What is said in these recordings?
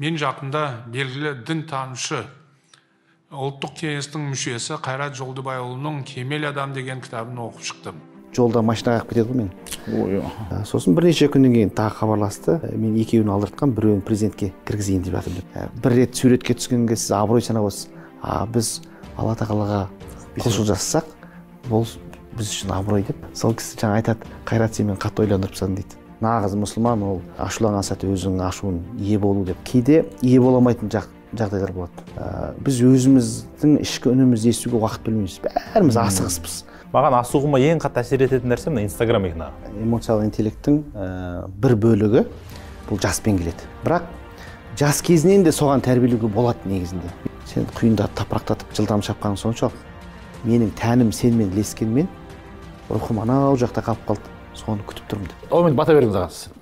мен жақында белгілі танушы, ұлттық кеңестің мүшесі қайрат жолдыбайұлының кемел адам деген кітабын оқып шықтым жолда машина қағып кетеді ғой мен ой ә, сосын бірнеше күннен кейін тағы хабарласты ә, мен екеуін алдыртқан біреуін президентке кіргізейін деп жатырмын деп ә, бір рет суретке түскенге сіз абырой санап отырсыз а біз алла тағалаға құлшылық жасасақ бұл біз үшін абырой деп сол кісі жаңа айтады қайрат сен мені қатты ойландырыпсың дейді нағыз мұсылман ол ашуланған сәтте өзінің ашуын ие болу деп кейде ие бола алмайтын жағдайлар болады ә, біз өзіміздің ішкі үнімізді естуге уақыт бөлмейміз бәріміз асығыспыз маған асығуыма ең қатты әсер ететін нәрсе мына инстаграм екен аға ә, эмоциялық интеллекттің ә, бір бөлігі бұл жаспен келеді бірақ жас кезінен де соған тәрбиелеуге болады негізінде сен құйындатып тапырақтатып жылдам шапқаның соншалық менің тәнім сенімен ілескенмен рухым анау жақта қалып қалды соны күтіп тұрмын деп онымен бата беріңіз ағасы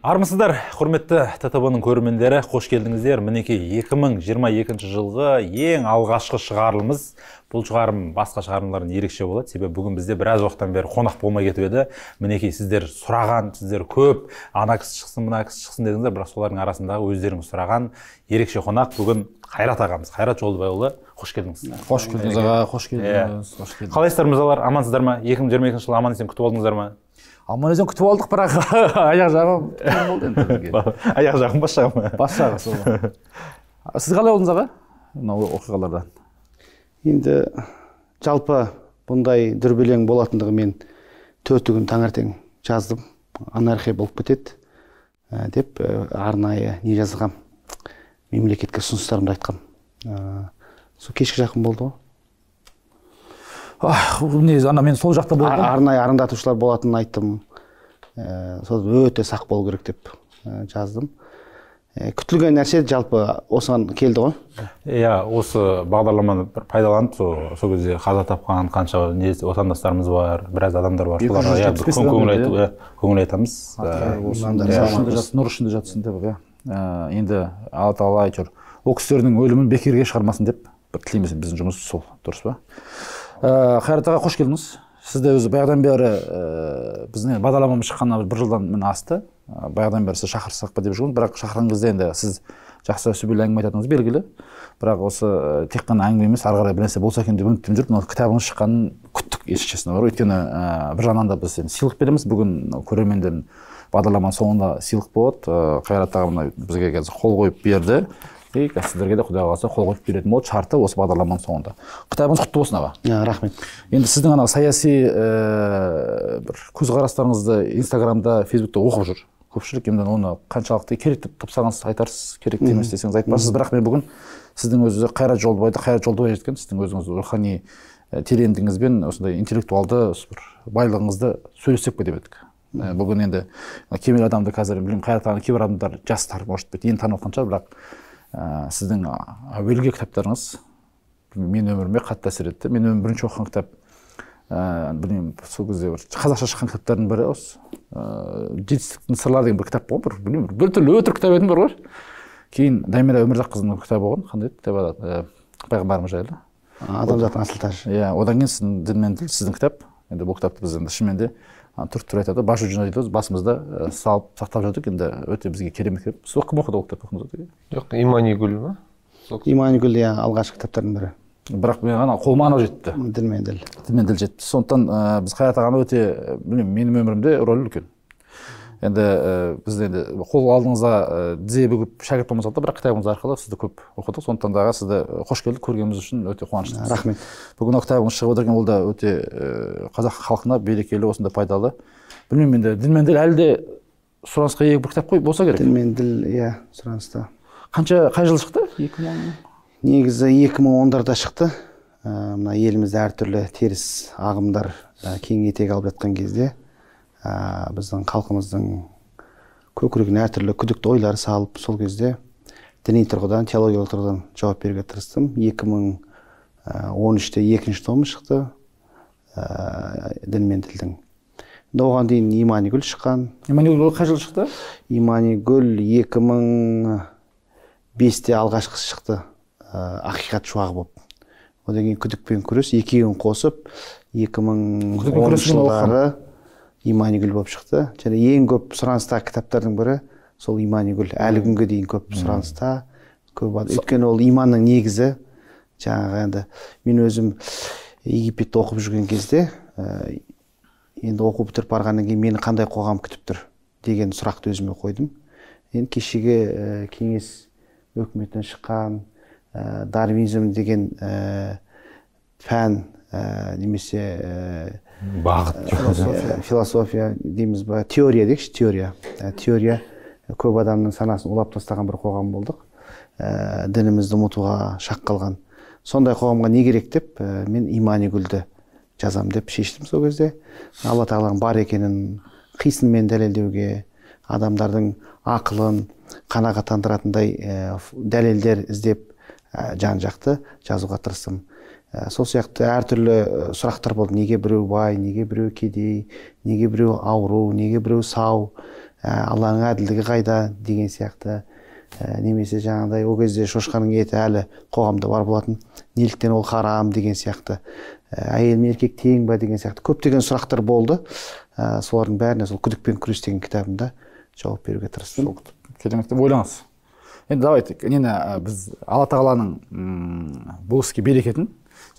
армысыздар құрметті ның көрермендері қош келдіңіздер мінекей 2022 жылғы ең алғашқы шығарылымыз бұл шығарым басқа шығарымдардан ерекше болады себебі бүгін бізде біраз уақыттан бері қонақ болмай кетіп еді мінекей сіздер сұраған сіздер көп ана кісі шықсын мына кісі шықсын дедіңіздер бірақ солардың арасындағы өздеріңіз сұраған ерекше қонақ бүгін қайрат ағамыз қайрат жолдыбайұлы қош келдіңіз қош келдіңіз аға қош келдіңіз иә. қош келдіңіз қалайсыздар мырзалар амансыздар ма екі мың жиырма екінші жылы аман есен күтіп алдыңыздар ма аман есен күтіп алдық бірақ аяқ жағы болды енді аяқ жағым бас жағы ма бас жағы сол сіз қалай болдыңыз аға мынау оқиғалардан енді жалпы бұндай дүрбелең болатындығы мен төрті күн таңертең жаздым анархия болып кетеді ә, деп ә, арнайы не жазғам мемлекетке ұсыныстарымды айтқам ә, сол кешке жақын болды ғой негізі ана мен сол жақта болдым арнайы арандатушылар болатынын айттым ә, сол өте сақ болу керек деп э, жаздым ә, күтілген нәрсе жалпы осыған келді ғой иә осы бағдарламаны пайдаланып сол сол кезде қаза тапқан қанша отандастарымыз бар біраз адамдар бар соларға иә, иә. Иә, көңіл айтамыз нұр ішінде жатсын деп иә енді алла тағала әйтеуір ол кісілердің өлімін бекерге шығармасын деп бір тілейміз біздің жұмыс сол дұрыс па ә, э, қайрат аға қош келдіңіз сізді өзі баяғыдан бері ә, біздің енді бағдарламамыз шыққанына бір жылдан міне асты ә, баяғыдан бері сізді шақырсақ па деп жүргенбіз бірақ шақырған кезде енді сіз жақсы сүбелі әңгіме айтатыныңыз белгілі бірақ осы ә, тек қана әңгіме емес ары қарай бірнәрсе болса екен деп үміттеніп жүріп мына кітабыңыз шыққанын күттік честно бар өйткені ә, бір жағынан да біз енді сыйлық береміз бүгін көрермендердің бағдарламаның соңында сыйлық болады ә, қайрат аға мына бізге қазір қол қойып берді и қазір сіздерге де құдай қаласа қол қойып беретін болады шарты осы бағдарламаның соңында кітабыңыз құтты болсын аға иә рахмет енді сіздің анау саяси ә, бір көзқарастарыңызды инстаграмда фейсбукта оқып жүр көпшілік енді оны қаншалықты керек деп тапсаңыз айтарсыз керек те емес десеңіз айтпарсыз бірақ мен бүгін сіздің өзі қайрат жолдыбайды қайрат жолдыбай жеткен сіздің өзіңіз рухани ә, тереңдігіңізбен осындай интеллектуалды бір байлығыңызды сөйлессек пе деп едік ә, бүгін енді кемел адамды қазір білмеймін қайрат кейбір адамдар жастар может быть енді танып жатқан шығар бірақ ә, сіздің әуелгі кітаптарыңыз мен өміріме қатты әсер етті мен өмірі бірінші оқыған кітап ә, білмеймін сол кезде бір қазақша шыққан кітаптардың бірі осы ыыы жетістіктің сырлары деген бір кітап болған бір білмеймін біртүрлі өтірік кітап едім бар ғой кейін дамира өмірзаққызының кітабы болған қандай еді кітап ә, пайғамбарымыз жайлы адамзаттың асыл тажы иә одан кейін сіздің дін мен тіл сіздің кітап енді бұл кітапты біз енді шынымен де түріктер айтады бас ұжына дейді басымызда э, салып сақтап жүрдік енді өте бізге керемет кітап сіз кім оқыды ол кітапты оқыдыңыз жоқ иманигүл ма иманигүл иә алғашқы кітаптардың бірі бірақ мен ана қолыма анау жетті ділмен діл ділмен діл жетті сондықтан э, біз қайрат ағаны өте білмеймін менің өмірімде рөлі үлкен енді э, бізде енді қол алдыңызға э, тізе бүгіп шәкірт болмасақ та бірақ кітабыңыз арқылы сізді көп оқыдық сондықтан дағы сізді э, қош келдік көргеніміз үшін өте қуаныштымыз рахмет бүгін мына кітабыңыз шығып отыр екен ол да өте қазақ халқына берекелі осындай пайдалы білмеймін енді мен діл әлі де сұранысқа ие бір кітап қой болса керек мен діл иә сұраныста қанша қай жылы шықты екі мың негізі екі мың ондарда шықты мына елімізде әртүрлі теріс ағымдар кең етек алып жатқан кезде ә, біздің халқымыздың көкірегіне әртүрлі күдікті ойлар салып сол кезде діни тұрғыдан теологиялық тұрғыдан жауап беруге тырыстым 2013-те екінші томы шықты ә, дін мен тілдің енді оған дейін Гүл шыққан иманигүл қай жылы шықты иманигүл 2005 бесте алғашқысы шықты ә, ақиқат шуағы болып одан кейін күдікпен күрес екеуін қосып 2010 жылдары иманигүл болып шықты және ең көп сұраныстағы кітаптардың бірі сол иманигүл әлі күнге дейін көп сұраныста көп өйткені ол иманның негізі жаңағы енді мен өзім египетте оқып жүрген кезде ә, енді оқу бітіріп барғаннан кейін мені қандай қоғам күтіп тұр деген сұрақты өзіме қойдым енді кешегі ә, кеңес өкіметінен шыққан ә, деген ә, пән ә, немесе ә, бағыт э, философия. дейміз ба теория дейікші теория теория көп адамның санасын улап тастаған бір қоғам болдық ә, дінімізді ұмытуға шақ қалған сондай қоғамға не керек деп мен имани гүлді жазам деп шештім сол кезде алла тағаланың бар екенін қисынмен дәлелдеуге адамдардың ақылын қанағаттандыратындай ә, дәлелдер іздеп жан жақты жазуға тырыстым ә, сол сияқты әртүрлі сұрақтар болды неге біреу бай неге біреу кедей неге біреу ауру неге біреу сау ә, алланың әділдігі қайда деген сияқты ә, немесе жаңағыдай ол кезде шошқаның еті әлі қоғамда бар болатын неліктен ол харам деген сияқты ә, әйел мен еркек тең ба деген сияқты көптеген сұрақтар болды ә, солардың бәріне сол күдікпен күрес деген кітабымда жауап беруге тырыстым керемет ойлаңыз енді давайте нені біз алла тағаланың бұл іске берекетін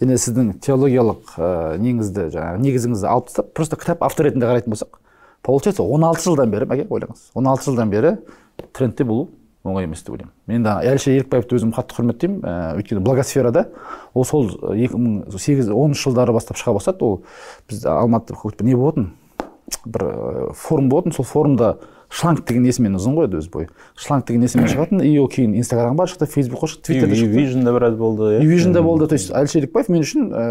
және сіздің теологиялық ә, э, неңізді жаңағы негізіңізді алып тастап просто кітап авторы ретінде қарайтын болсақ получается он алты жылдан бері мәке ойлаңыз он алты жылдан бері трендте болу оңай емес деп ойлаймын мен да әлішер елікбаевты өзім қатты құрметтеймін ә, өйткені благосферада ол сол екі мың сегіз оныншы жылдары бастап шыға бастады ол біз алматыда не болатын бір э, форум болатын сол форумда шланг деген есімен ұзын ғой өз бойы шланг деген есімен шығатын и ол кейін инстаграмға шықты фейсбукқа шықты твиттерде шықты да біраз болды иә да болды то есть әлішер елікбаев мен үшін ә,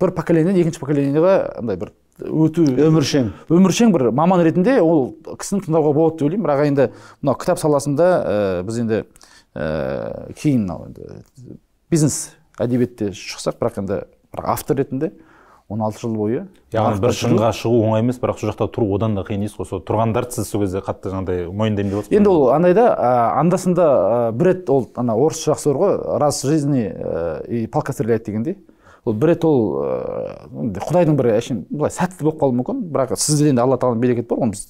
бір поколениеден екінші поколениеға андай бір өту өміршең өміршең бір маман ретінде ол кісіні тыңдауға болады деп ойлаймын бірақ енді мынау кітап саласында ә, біз енді ә, кейін мынау енді бизнес әдебиетте шықсақ бірақ енді бірақ автор ретінде 16 жыл бойы яғни бір шыңға шығу оңай емес бірақ сол жақта тұру одан да қиын дейсіз ғой сол тұрғандарды сіз сол кезде қатты жаңағыдай мойындаймын деп енді ол андай да ә, анда санда ә, бір рет ол ана орыс жақсы бар ғой раз в жизни ә, и палка стреляет дегендей ол бір рет ол ә, құдайдың бір әшейін былай сәтті болып қалуы мүмкін бірақ сізде енді алла тағаланың берекеті бар ғой біз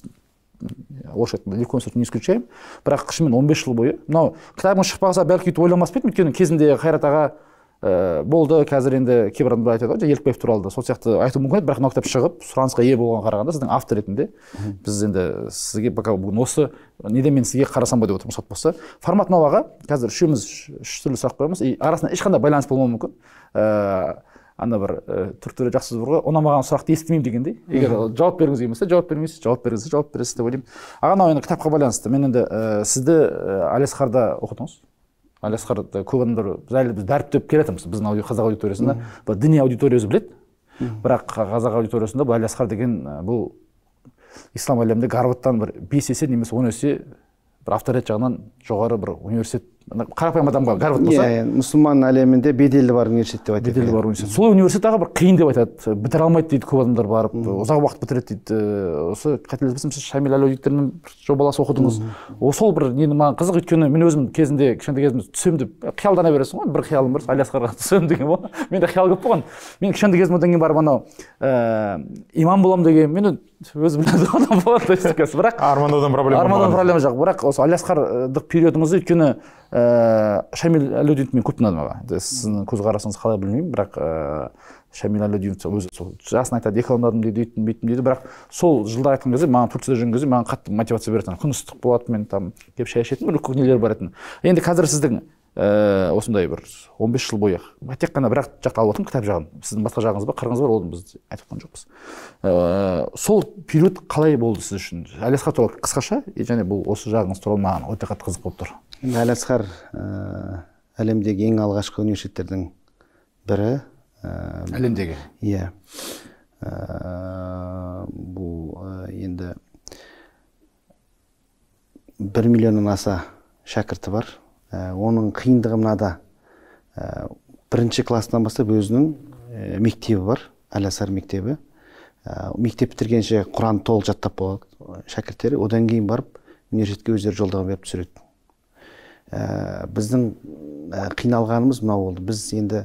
орысша айтқанда ни в коем случае не исключаем бірақ шынымен он бес жыл бойы мынау кітабың шықпаса бәлкі өйтіп ойламас па едім өйткені кезінде қайрат аға ә, болды қазір енді кейбір адамдар айтады ғой елікбаев туралы да сол сияқты айту мүмкін еді бірақ мынау кітап шығып сұранысқа ие болған қарағанда сіздің автор ретінде біз енді сізге пока бүгін осы неден мен сізге қарасам ба деп отырмын рұқсат болса формат мынау аға қазір үшеуміз үш түрлі сұрақ қоямыз и арасында ешқандай байланыс болмауы мүмкін ыыы э, ана бір ә, түрік тілі жақсы сөз бар ғой ұнамаған сұрақты естімеймін дегендей егер жауап бергіңіз келмесе жауап бермейсіз жауап бергіңіз жауап бересіз деп ойлаймын аға мынау енді кітапқа байланысты мен енді ә, сізді ә, әлиасқарда оқыдыңыз әлиасқар э, көп адамдар біз әлі біз дәріптеп келе жатырмыз біздің қазақ аудиториясында бұл діни аудитория өзі біледі бірақ қазақ аудиториясында бұл әлиасқар деген бұл ислам әлемінде гарвардтан бір бес есе немесе он есе бір авторитет жағынан жоғары бір университет қарапайым адамға гарвард болса иә, иә мұсылман әлемінде беделі бар университет деп айтады беделі бар иә. университет сол университет аға бір қиын деп айтады бітіре алмайды дейді көп адамдар барып ұзақ уақыт бітіреді дейді осы қателеспесем сіз шамиль әл бір жобаласы оқыдыңыз сол бір нені маған қызық өйткені мен өзім кезінде кішкентай кезімде түсемін деп қиялдана бересің ғой бір қиялым бар әлиасқарға түсемін деген ғой менде қиял көп болған мен кішкентай кезімде одан кейін барып анау имам боламын деген мен өзі біледі ғой адам болады бірақ армандаудан проблема армандаудан проблема жоқ бірақ осы әлиасқардық периодыңыз өйткені ә, э, шамил әлеудинді мен көп ұнадым аға сіздің көзқарасыңыз қалай білмеймін бірақ ә, э, шамил әлеудинов өзі сол жасын айтады экономдадым дейді өйттім бүйттім дейді бірақ сол жылда айтқан кезде маған турцияда жүрген кезде маған қатты мотивация беретін күн ыстық болатын мен там келіп шай бір үлкен нелер бар еді енді қазір сіздің ә, осындай бір 15 жыл бойы тек қана бір ақ жақты алып отырмын кітап жағын сіздің басқа жағыңыз бар қырыңыз бар оны біз айтып жатқан жоқпыз ә, сол период қалай болды сіз үшін әлиасқар туралы қысқаша және бұл осы жағыңыз туралы маған өте қатты қызық болып тұр әл э, әлемдегі ең алғашқы университеттердің бірі э, әлемдегі иә э, бұл енді бір миллионнан аса шәкірті бар оның қиындығы мынада бірінші класстан бастап өзінің мектебі бар әл мектебі мектеп бітіргенше құран толық жаттап болады шәкірттері одан кейін барып университетке өздері жолдама беріп түсіреді ә, біздің ә, қиналғанымыз мынау болды біз енді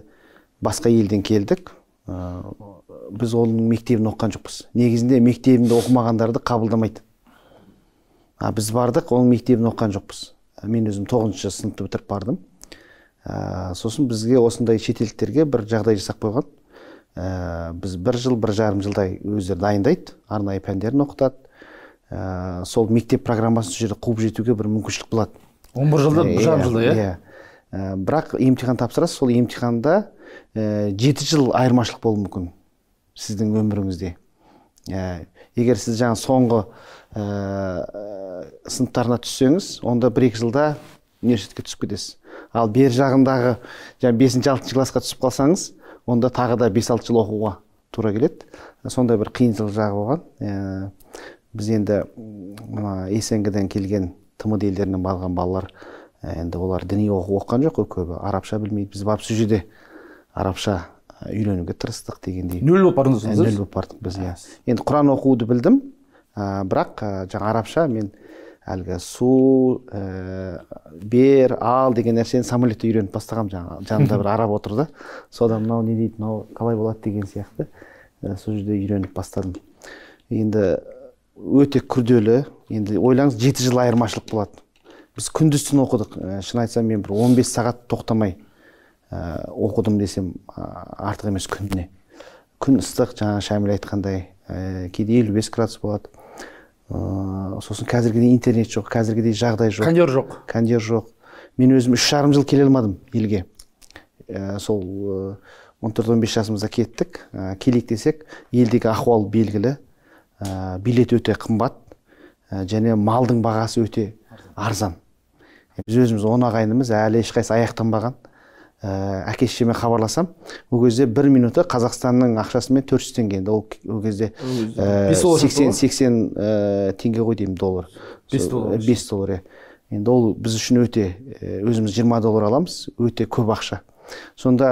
басқа елден келдік ә, біз оның мектебін оқыған жоқпыз негізінде мектебінде оқымағандарды қабылдамайды а біз бардық оның мектебін оқыған жоқпыз ә, мен өзім тоғызыншы сыныпты бітіріп бардым ә, сосын бізге осындай шетелдіктерге бір жағдай жасап қойған ә, біз бір жыл бір жарым жылдай өздері дайындайды арнайы пәндерін оқытады ә, сол мектеп программасын сол жерде қуып жетуге бір мүмкіншілік болады он бір жылда бір э, жарым э, жылда иә иә бірақ емтихан тапсырасыз сол емтиханда жеті жыл айырмашылық болуы мүмкін сіздің өміріңізде егер сіз жаңа соңғы ыыы сыныптарына түссеңіз онда бір екі жылда университетке түсіп кетесіз ал бер жағындағы жаңа бесінші алтыншы классқа түсіп қалсаңыз онда тағы да бес алты жыл оқуға тура келеді сондай бір қиыншылық жағы болған ә, біз енді мына есенгіден келген тмд елдерінен барған балалар э, енді олар діни оқу оқыған жоқ қой көбі арабша білмейді біз барып сол жерде арабша э, үйренуге тырыстық дегендей нөл болып бардыңыз э, нөл болып бардық біз иә енді құран оқуды білдім бірақ ә, арабша мен әлгі су ә, бер ал деген нәрсені самолетте үйреніп бастағанмын жаңа жанымда бір араб отыр да содан мынау не дейді мынау қалай болады деген сияқты сол жерде үйреніп бастадым енді өте күрделі енді ойлаңыз жеті жыл айырмашылық болады біз күндіз түні оқыдық ә, шын айтсам мен бір 15 сағат тоқтамай ә, оқыдым десем артық емес күніне күн ыстық жаңа шәміл айтқандай ә, кейде елу бес градус болады ә, сосын қазіргідей интернет жоқ қазіргідей жағдай жоқ кондер жоқ кондер жоқ мен өзім үш жарым жыл келе алмадым елге ә, сол ә, он төрт он бес жасымызда кеттік ә, келейік десек елдегі ахуал белгілі ә, билет өте қымбат э, және малдың бағасы өте арзан біз өзіміз он ағайынымыз әлі ешқайсысы аяқтанбаған ә, э, әке шешеме хабарласам ол кезде бір минуты қазақстанның ақшасымен төрт жүз теңге енді ол кезде сексен сексен теңге ғой деймін доллар бес доллар бес иә. енді ол біз үшін өте өзіміз 20 доллар аламыз өте көп ақша сонда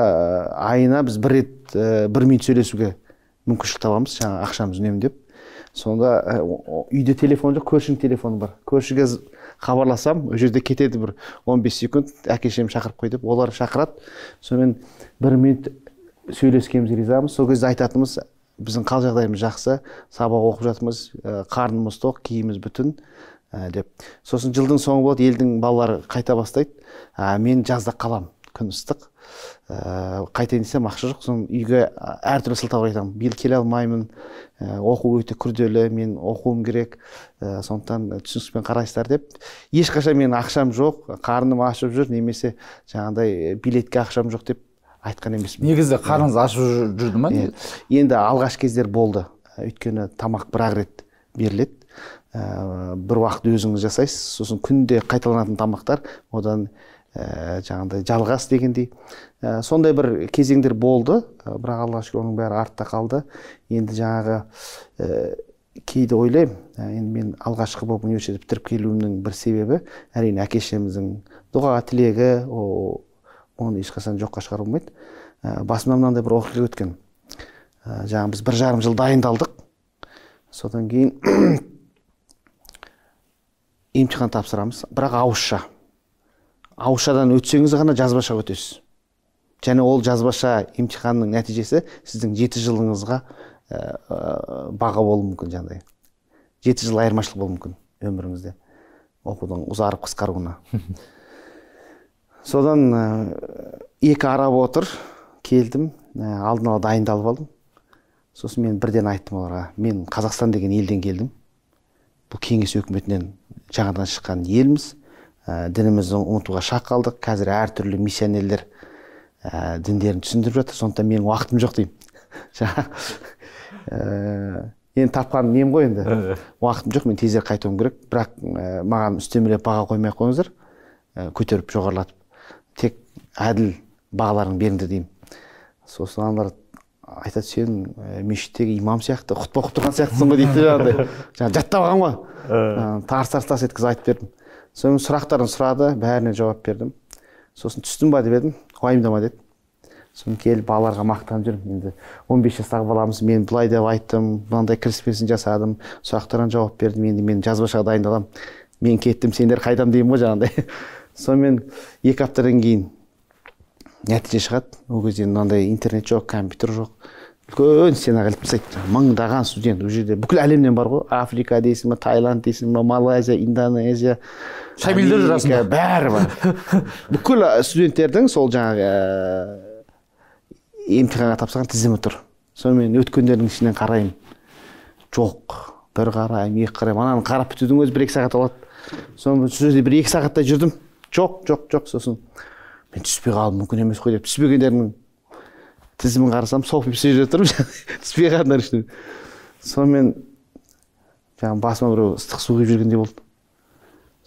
айына біз бір рет бір минут сөйлесуге мүмкіншілік табамыз жаңағы ақшамызды үнемдеп сонда э, үйде телефон жоқ көршінің телефоны бар көршіге хабарласам ол жерде кетеді бір 15 секунд әке шешем шақырып қой деп олар шақырады сонымен бір минут сөйлескенімізге ризамыз сол кезде айтатынымыз біздің қал жағдайымыз жақсы сабақ оқып жатырмыз э, қарнымыз тоқ киіміміз бүтін э, деп сосын жылдың соңы болады елдің балалары қайта бастайды мен жазда қалам күн ыстық ә, э, қайтайын десем ақша жоқ соны үйге әртүрлі сылтаулар айтамын биыл келе алмаймын ә, оқу өте күрделі мен оқуым керек ә, сондықтан түсіністікпен қарайсыздар деп ешқашан мен ақшам жоқ қарным ашып жүр немесе жаңағыдай билетке ақшам жоқ деп айтқан емеспін негізі қарныңыз ашып жүрді ма енді алғаш кездер болды өйткені тамақ бір ақ рет беріледі ә, бір уақыт өзіңіз жасайсыз сосын күнде қайталанатын тамақтар одан ә, жаңағыдай жалғас дегендей ә, сондай бір кезеңдер болды ә, бірақ аллаға шүкір оның бәрі артта қалды енді жаңағы ә, кейде ойлаймын енді мен алғашқы болып университет бітіріп келуімнің бір себебі әрине әке шешеміздің дұға тілегі о, оны ешқашан жоққа шығара болмайды басымнан мынандай бір оқиға өткен ә, жаңағы біз бір жарым жыл дайындалдық содан кейін емтихан тапсырамыз бірақ ауызша ауызшадан өтсеңіз ғана жазбаша өтесіз және ол жазбаша емтиханның нәтижесі сіздің жеті жылыңызға ә, баға болуы мүмкін жаңағыдай жеті жыл айырмашылық болуы мүмкін өміріңізде оқудың ұзарып қысқаруына содан ә, екі араб отыр келдім ә, алдын ала дайындалып алдым сосын мен бірден айттым оларға мен қазақстан деген елден келдім бұл кеңес өкіметінен жаңадан шыққан елміз ә, э, дінімізді ұмытуға шақ қалдық қазір әртүрлі миссионерлер ә, діндерін түсіндіріп жатыр сондықтан менің уақытым жоқ деймін жаңағы э, енді тапқан нем ғой енді уақытым жоқ мен тезірек қайтуым керек бірақ ә, маған үстемелеп баға қоймай ақ қойыңыздар ә, көтеріп жоғарылатып тек әділ бағаларын беріңдер деймін сосын аналар айтады сен ә, мешіттегі имам сияқты құтпа оқып тұрған сияқтысың ғой дейді жаңағыдай жаңағы жаттап алған ғой тарс тарс тарс еткізіп айтып бердім сонымен сұрақтарын сұрады бәріне жауап бердім сосын түстім ба деп едім уайымдама деді сосын келіп балаларға мақтанып жүрмін енді 15 жастағы баламыз мен былай деп айттым мынандай кіріспесін жасадым сұрақтарына жауап бердім енді мен жазбашаға дайындаламын мен кеттім сендер қайдам деймін ғой жаңағыдай сонымен екі аптадан кейін нәтиже шығады ол кезде мынандай интернет жоқ компьютер жоқ үлкен стена қылып тастайды мыңдаған студент ол жерде бүкіл әлемнен бар ғой африка дейсің ба таиланд дейсің ба малайзия индонезия шамилдер арасында бәрі бар бүкіл студенттердің сол жаңағы ә, емтиханға тапсырған тізімі тұр сонымен өткендердің ішінен қараймын жоқ бір қараймын екі қараймын ананы қарап бітудің өзі бір екі сағат алады соны сол жерде бір екі сағаттай жүрдім жоқ жоқ жоқ сосын мен түспей қалдым мүмкін емес қой деп түспегендердің тізімін қарасам солқып істеп жүре тұрмын түспей қалғандар ішінен сонымен жаңағы басыма біреу ыстық су құйып жүргендей болды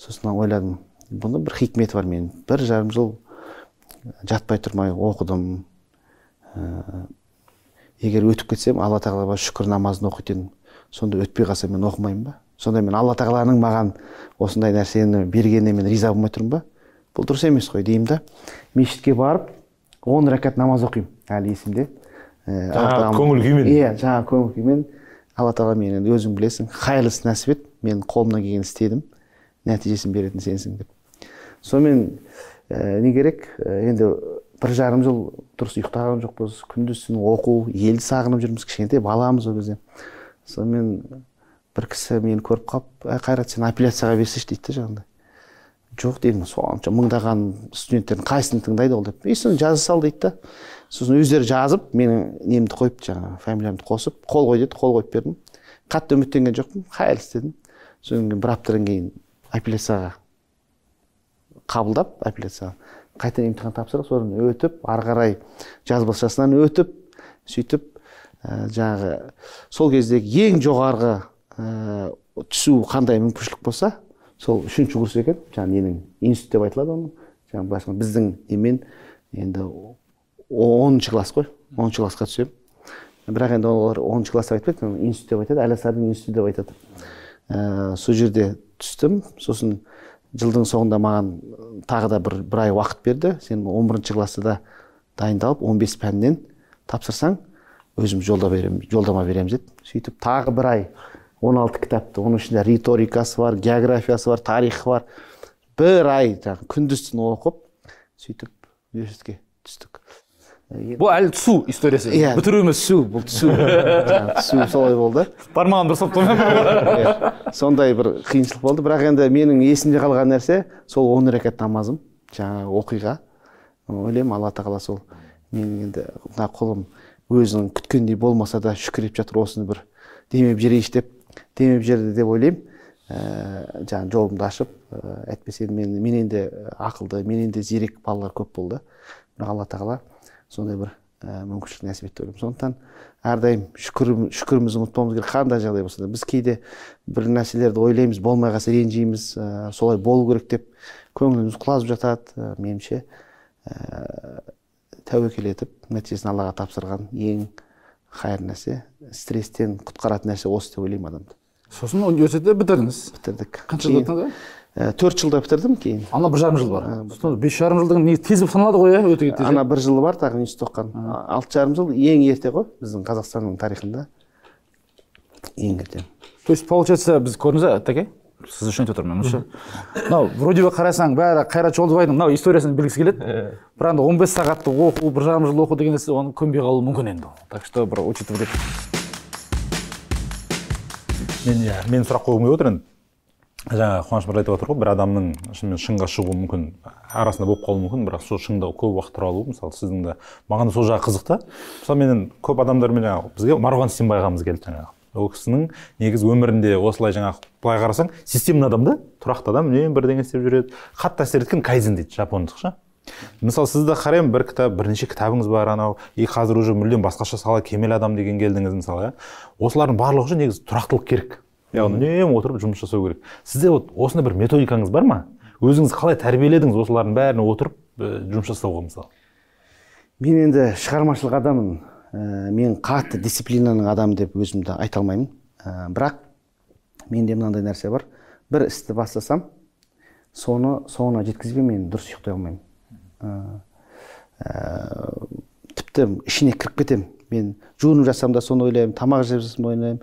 сосын ойладым бұның бір хикметі бар менің бір жарым жыл жатпай тұрмай оқыдым ә, егер өтіп кетсем алла тағалаға шүкір намазын оқиды едім сонда өтпей қалса мен оқымаймын ба сонда мен алла тағаланың маған осындай нәрсені бергеніне мен риза болмай тұрмын ба бұл дұрыс емес қой деймін да мешітке барып он рәкат намаз оқимын әлі есімде э, жаңағы көңіл күймен иә жаңағы көңіл күймен алла тағала мені енді өзің білесің қайырлысы нәсіп ет мен қолымнан келгенін істедім нәтижесін беретін сенсің деп сонымен ә, не керек э, енді бір жарым жыл дұрыс ұйықтаған жоқпыз күндіз түні оқу елді сағынып жүрміз кішкентай баламыз ол кезде сонымен бір кісі мені көріп қалып ә, қайрат сен апелляцияға берсейші дейді да жаңағыдай жоқ деймін сонша мыңдаған студенттердің қайсысын тыңдайды ол деп и соны жаза сал дейді да сосын өздері жазып менің немді қойып жаңағы фамилиямды қосып қол қой деді қол қойып бердім қатты үміттенген жоқпын қайырлысы істедім содан кейін бір аптадан кейін апелляцияға қабылдап апелляцияға қайтадан емтихан тапсырып содан өтіп ары қарай жазбашасынан өтіп сөйтіп ә, жаңағы сол кездегі ең жоғарғы ә, түсу қандай мүмкіншілік болса сол үшінші курс екен жаңағы ненің институт деп айтылады оны жаңағы біздің немен енді оныншы класс қой оныншы классқа түсемін бірақ енді олар оныншы класс деп айтпайды институт деп айтады әл асардың институты деп айтады ә, сол жерде түстім сосын жылдың соңында маған тағы да бір бір ай уақыт берді сен 11 бірінші да дайындалып 15 бес пәннен тапсырсаң өзім жолда берем, жолдама береміз деді сөйтіп тағы бір ай 16 кітапты оның ішінде риторикасы бар географиясы бар тарихы бар бір ай жаңағы күндіз оқып сөйтіп университетке түстік бұл әлі түсу историясы иә бітіру емес түсу бұл түсу түсу солай болды бармағын алып тұрмын сондай бір қиыншылық болды бірақ енді менің есімде қалған нәрсе сол он рәкат намазым жаңағы оқиға ойлаймын алла тағала сол менің енді мына құлым өзінің күткендей болмаса да шүкір етіп жатыр осыны бір демеп жіберейінші деп демеп жіберді деп ойлаймын ііі жаңағы жолымды ашып әйтпесе мен менен де ақылды менен де зерек балалар көп болды бірақ алла тағала сондай бір ә, мүмкіншілік нәсіп етті ойлаймын сондықтан әрдайым шүкір шүкірімізді ұмытпауымыз керек қандай жағдай болса да біз кейде бір нәрселерді ойлаймыз болмай қалса ренжиміз ә, солай болу керек деп көңіліміз құлазып жатады ә, меніңше ә, тәуекел етіп нәтижесін аллаға тапсырған ең қайыр нәрсе стресстен құтқаратын нәрсе осы деп ойлаймын адамды сосын университетті бітірдіңіз бітірдік қанша төрт жылда бітірдім кейін ана бір жарым жыл бар бес жарым жылдың негізі тез болып саналады ғой иә өте тез ана иә? бір жылы бар тағы институт оқыған алты жарым жыл ең ерте ғой біздің қазақстанның тарихында ең ерте то есть получается біз көрдіңіз тәке сіз үшін айтып отырмын меніңше мынау вроде бы қарасаң бәрі қайрат жолдыбайдың мынау историясын білгісі келеді бірақ енді он бес сағатты оқу бір жарым жыл оқу деген нәрсе оны көнбей қалуы мүмкін енді так что бір учитывать мен иә менің сұрақ қойғым келіп отыр енді жаңа қуаныш мырза айтып отыр ғой бір адамның шынымен шыңға шығуы мүмкін арасында болып қалуы мүмкін бірақ сол шыңда көп уақыт тұра алу мысалы сіздің де маған да сол жағы қызық та мысалы мен көп адамдармен жаңағы бізге марғұлан үсенбай ағамыз келді жаңағы ол кісінің негізі өмірінде осылай жаңағы былай қарасаң системный адам да тұрақты адам үнемі бірдеңе істеп жүреді қатты әсер еткен кайзен дейді ша мысалы сізді қараймын бір кітап бірнеше кітабыңыз бар анау и қазір уже мүлдем басқаша сала кемел адам деген келдіңіз мысалы иә осылардың барлығы үшін негізі тұрақтылық керек яғни үнемі отырып жұмыс жасау керек сізде вот осындай бір методикаңыз бар ма өзіңіз қалай тәрбиеледіңіз осылардың бәріне отырып э, жұмыс жасауға мысалы мен енді шығармашылық адаммын э, мен қатты дисциплинаның адамы деп өзімді айта алмаймын э, бірақ менде мынандай нәрсе бар бір істі бастасам соны соңына жеткізбей мен дұрыс ұйықтай алмаймын ә, тіпті ішіне кіріп кетемін мен жуынып жатсам да соны ойлаймын тамақ жеп жатсам ойлаймын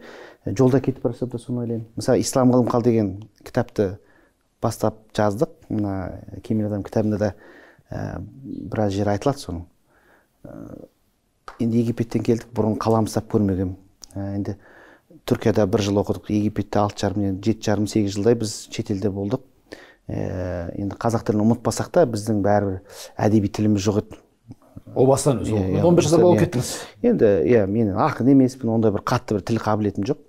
жолда кетіп бара жатсам да соны ойлаймын мысалы ислам ғылым қал деген кітапты бастап жаздық мына кемел адам кітабында да ә, біраз жері айтылады соның ә, енді египеттен келдік бұрын қалам ұстап көрмегенмін ә, енді түркияда бір жыл оқыдық египетте алты жарым жеті жарым сегіз жылдай біз шетелде болдық ә, енді қазақ тілін ұмытпасақ та біздің бәрібір әдеби тіліміз жоқ еді о бастан өзі иә, он бір жаста болып иә. кеттіңіз енді иә мен ақын емеспін ондай бір қатты бір тіл қабілетім жоқ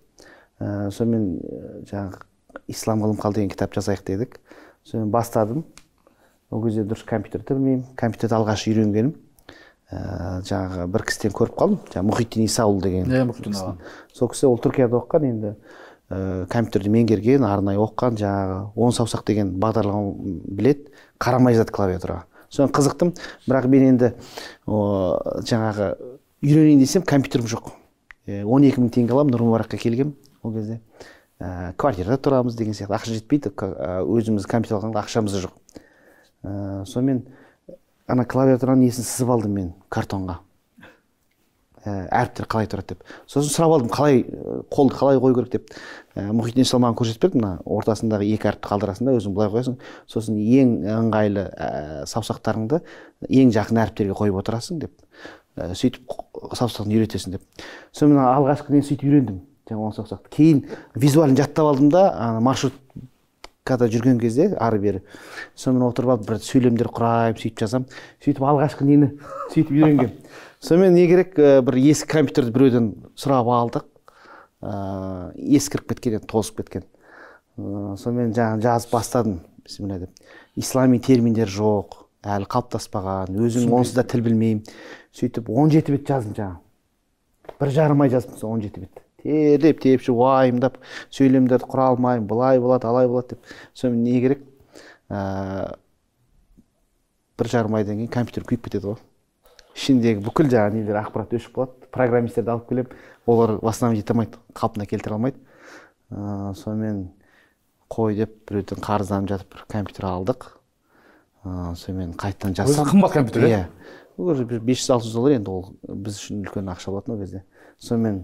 ә, сонымен e, жаңағы ислам ғылым қал деген кітап жасайық дедік сонымен бастадым ол кезде дұрыс компьютерді білмеймін компьютерді алғаш үйренгенім ә, жаңағы бір кісіден көріп қалдым жаңағы мұхиттин исаұлы деген иә мұхитдин сол кісі ол түркияда оқыған енді ә, компьютерді меңгерген арнайы оқыған жаңағы он саусақ деген бағдарлама білет қарамай жазады клавиатураға соны қызықтым бірақ мен енді о, жаңағы үйренейін десем компьютерім жоқ он екі мың теңге аламын нұрмұбаракқа келгем ол кезде ә, квартирада тұрамыз деген сияқты ақша жетпейді ә, өзіміз компьютер алғанға ақшамыз жоқ ә, сонымен ана клавиатураның несін сызып алдым мен картонға ә, әріптер қалай тұрады деп сосын сұрап алдым қалай ә, қолды қалай қою керек деп ә, мұхитдин шал маған көрсетіп берді мына ортасындағы екі әріпті қалдырасың да өзің былай қоясың сосын ең ыңғайлы ә, саусақтарыңды ең жақын әріптерге қойып отырасың деп ә, сөйтіп саусақтарыңды үйретесің деп сонымен алғашқы не сөйтіп үйрендім жаңағы онысы кейін визуально жаттап алдым да ана маршруткада жүрген кезде ары бері сонымен отырып алып бір сөйлемдер құраймын сөйтіп жазам сөйтіп алғашқы нені сөйтіп үйренгем сонымен не керек э, бір ескі компьютерді біреуден сұрап алдық ыыы ескіріп кеткен енді тозып кеткен сонымен жаңағы жазып бастадым бисмилля деп ислами терминдер жоқ әлі қалыптаспаған өзім онсыз да тіл білмеймін сөйтіп он жеті бет жаздым жаңағы бір жарым ай жаздым сол он жеті бет терлеп тепші уайымдап сөйлемдерді құра алмаймын былай болады алай болады деп сонымен не керек ә, бір жарым айдан кейін компьютер күйіп кетеді ғой ішіндегі бүкіл жаңағы нелер ақпарат өшіп қалады программистерді алып келемін олар восстановить ете алмайды қалпына келтіре алмайды ә, сонымен қой деп біреуден қарызданып жатып бір компьютер алдық ә, сонымен қайтадан жасап қымбат компьютер иә уже бес жүз алты жүз доллар енді ол біз үшін үлкен ақша болатын ол кезде сонымен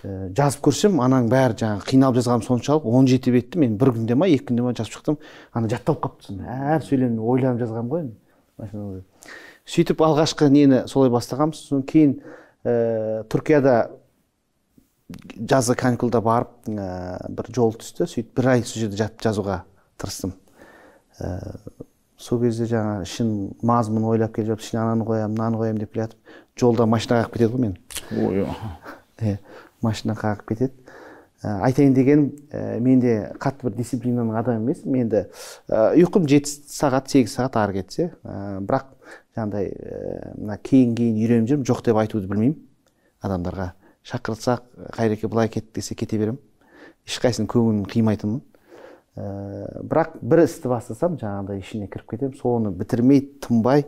Э, жазып көрсем ананың бәрі жаңағы қиналып жазғаным соншалық он жеті бетті мен бір күнде ма екі күнде ма жазып шықтым ана жатталып қалыпты әр сөйлемді ойланып жазғанмын ғой енді сөйтіп алғашқы нені солай бастағанбыз содан кейін ә, түркияда жазғы каникулда барып ә, бір жол түсті сөйтіп бір ай сол жерде жатып жазуға тырыстым ә, сол кезде жаңа ішін мазмұн ойлап келе жатып ішіне ананы қоямын мынаны қоямын деп келе жатып жолда машинаға қағып кетеді ғой мен ой иә машина қағып кетеді ә, айтайын дегенім ә, мен де қатты бір дисциплинаның адам емеспін енді ә, ұйқым жеті сағат сегіз сағат ары кетсе ә, бірақ жаңағыдай ә, мына кейін кейін үйреніп жүрмін жоқ деп айтуды білмеймін адамдарға шақыртсақ қайреке былай кет десе кете беремін ешқайсының көңілін қимайтынмын ә, бірақ бір істі бастасам жаңағыдай ішіне кіріп кетемін соны бітірмей тынбай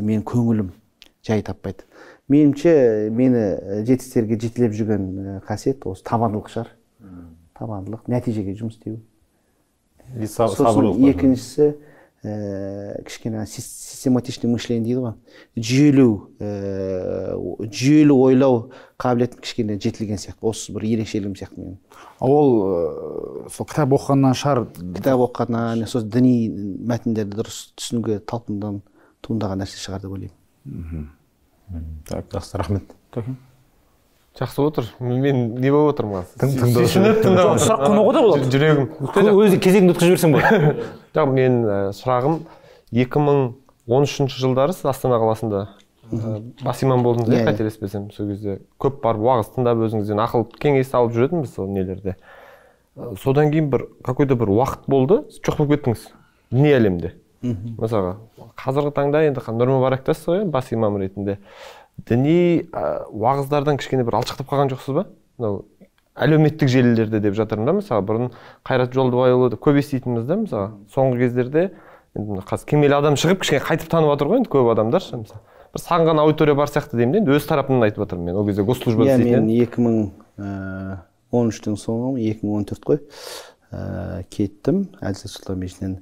менің көңілім жай таппайды меніңше мені жетістіктерге жетелеп жүрген қасиет осы табандылық шығар табандылық нәтижеге жұмыс істеу сосын екіншісі ә, кішкене систематичный мышление дейді ғой жүйелеу жүйелі ойлау қабілетім кішкене жетілген сияқты осы бір ерекшелігім сияқты менің ол сол кітап оқығаннан шығар кітап оқығаннан сосын діни мәтіндерді дұрыс түсінуге талпынудан туындаған нәрсе шығар деп ойлаймын так жақсы рахмет жақсы жақсы отыр мен не болып отырмын қазір сұрақ қоймай ғой да болады жүрегім өзі кезегіңді өткізіп жіберсең болады жоқ мен э, сұрағым 2013 мың үшінші жылдары сіз астана қаласында э, бас имам болдыңыз иә, иә қателеспесем сол кезде көп барып уағыз тыңдап өзіңізден ақыл кеңес алып жүретінбіз сол нелерде э, содан кейін бір какой то бір уақыт болды жоқ болып кеттіңіз діни әлемде мысалға қазіргі таңда енді нұр мүбарактасыз ғой бас имам ретінде діни ә, уағыздардан кішкене бір алшақтап қалған жоқсыз ба мынау әлеуметтік желілерде деп жатырмын да мысалы бұрын қайрат жолдыбайұлы деп көп еститінбіз да мысалы соңғы кездерде енді қазір кемелі адам шығып кішкене қайтып танып жатыр ғой енді көп адамдаршы мысалы бір сағынған аудитория бар сияқты деймін де енді өз тарапымнан айтып жатырмын мен ол кезде госслужба иә мен иә. екі мың он үштің соңы екі мың он төрт қой ыыы кеттім сұлтан мешітінен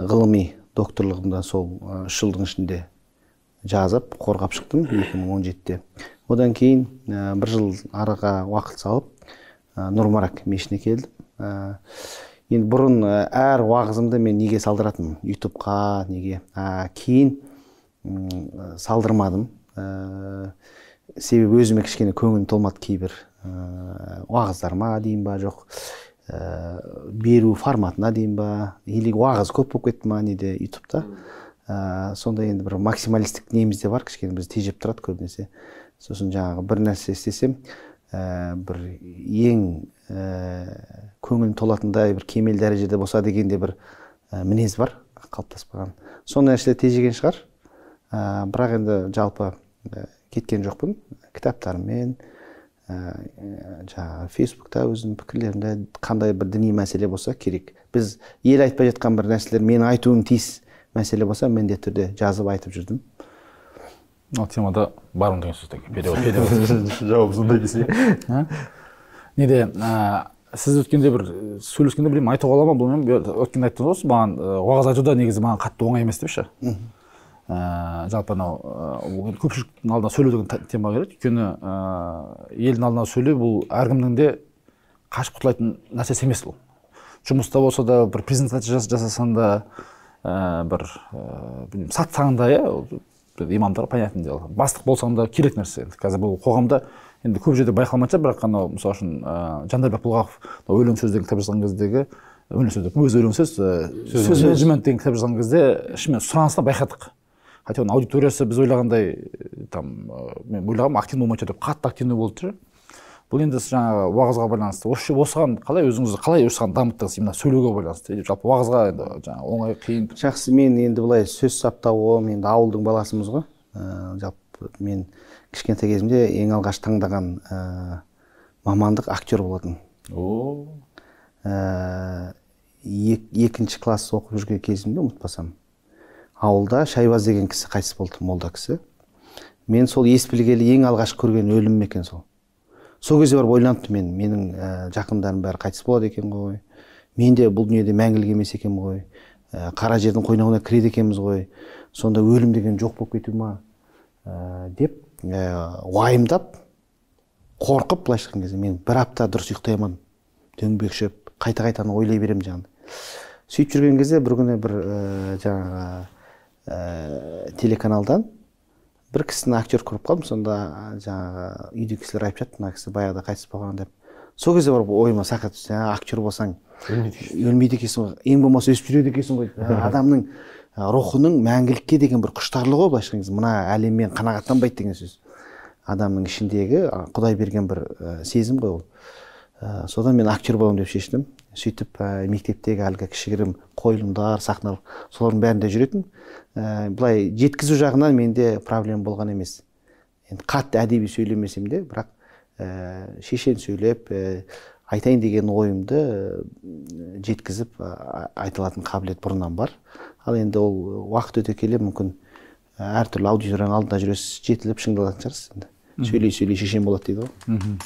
ғылыми докторлығымда сол үш жылдың ішінде жазып қорғап шықтым 2017-те одан кейін бір жыл арыға уақыт салып нұрмарак мешітіне келдім енді бұрын әр уағызымды мен неге салдыратынмын ютубқа неге кейін салдырмадым себебі өзіме кішкене көңілім толмады кейбір уағыздарыма дейін ба жоқ беру форматына дейін ба или уағыз көп болып кетті ма неде ютубта ә, сонда енді бір максималистік неміз де бар кішкене бізді тежеп тұрады көбінесе сосын жаңағы бір нәрсе істесем ә, бір ең ә, көңілім толатындай бір кемел дәрежеде болса деген де бір ә, мінез бар қалыптасып қалған сол нәрселер тежеген шығар ә, бірақ енді жалпы ә, кеткен жоқпын кітаптарыммен Ә, жаңағы фейсбукта өзінің пікірлерінде қандай бір діни мәселе болса керек біз ел айтпай жатқан бір нәрселер мен айтуым тиіс мәселе болса міндетті түрде жазып айтып жүрдім ол темада бармын деген сөз жауап сондай десе ә? неде ә, сіз өткенде бір сөйлескенде білмеймін айтуға бола ма білмеймін өткенде айттыңыз ғой сіз маған уағыз айту да негізі маған қатты оңай емес деп ше ә, жалпы анау ә, э, көпшіліктің алдында сөйлеу деген тема келеді өйткені ә, елдің алдына сөйлеу бұл әркімнің де қашып құтылайтын нәрсесі емес бұл жұмыста болса да бір презентация жасасаң да ә, бір ә, сатсаң да иә имамдар понятное дело бастық болсаң да керек нәрсе енді қазір бұл қоғамда енді көп жерде байқалмайтын шығар бірақ анау мысалы үшін ә, жандарбек бұлғақов өлең сөз деген кітап жазған кездегі өлең сөз деп өзі өлең сөз сөз менеджмент деген кітап жазған кезде шынымен сұранысты байқадық хотя оның аудиториясы біз ойлағандай э, там э, мен ойлағанмын активный болмай деп қатты активный болып тұр бұл енді жаңағы уағызға байланысты осы осыған қалай өзіңізді қалай осыған дамыттыңыз именно сөйлеуге байланысты жалпы уағызға енді жаңағы оңай қиын жақсы мен енді былай сөз саптауым енді ауылдың баласымыз ғой ә, жалпы мен кішкентай кезімде ең алғаш таңдаған ә, мамандық актер болатын о ә, екінші класс оқып жүрген кезімде ұмытпасам ауылда шайбаз деген кісі қайтыс болды молда кісі мен сол ес білгелі ең алғаш көрген өлімім екен сол сол кезде барып ойланыпты мен менің ә, жақындарым бәрі қайтыс болады екен ғой мен де бұл дүниеде мәңгілік емес екенмін ғой ә, қара жердің қойнауына кіреді екенбіз ғой сонда өлім деген жоқ болып кету ма ә, деп ә, уайымдап қорқып былайша айтқан кезде мен бір апта дұрыс ұйықтай алмадым дөңбек қайта қайтаны ойлай беремін жаңағыдай сөйтіп жүрген кезде бір күні бір ә, жаңағы ә, телеканалдан бір кісіні актер көріп қалдым сонда жаңағы үйдегі кісілер айтып жатты мына кісі баяғыда қайтыс болған деп сол кезде барып ойыма сақа түсті актер болсаң өлмейді екенсің ғой ең болмаса өсіп жүреді екенсің ғой адамның рухының мәңгілікке деген бір құштарлығы ғой былайша айтқан кезде мына әлеммен қанағаттанбайды деген сөз адамның ішіндегі құдай берген бір сезім ғой ол ә, содан мен актер боламын деп шештім сөйтіп ә, мектептегі әлгі кішігірім қойылымдар сахналық солардың бәрінде жүретінмін ә, былай жеткізу жағынан менде проблема болған емес енді қатты әдеби сөйлемесем де бірақ ә, шешен сөйлеп ә, айтайын деген ойымды ә, жеткізіп айта алатын қабілет бұрыннан бар ал енді ол уақыт өте келе мүмкін әртүрлі аудиторияның алдында жүресіз жетіліп шыңдалатын шығарсыз енді сөйлей сөйлей шешен болады дейді ғой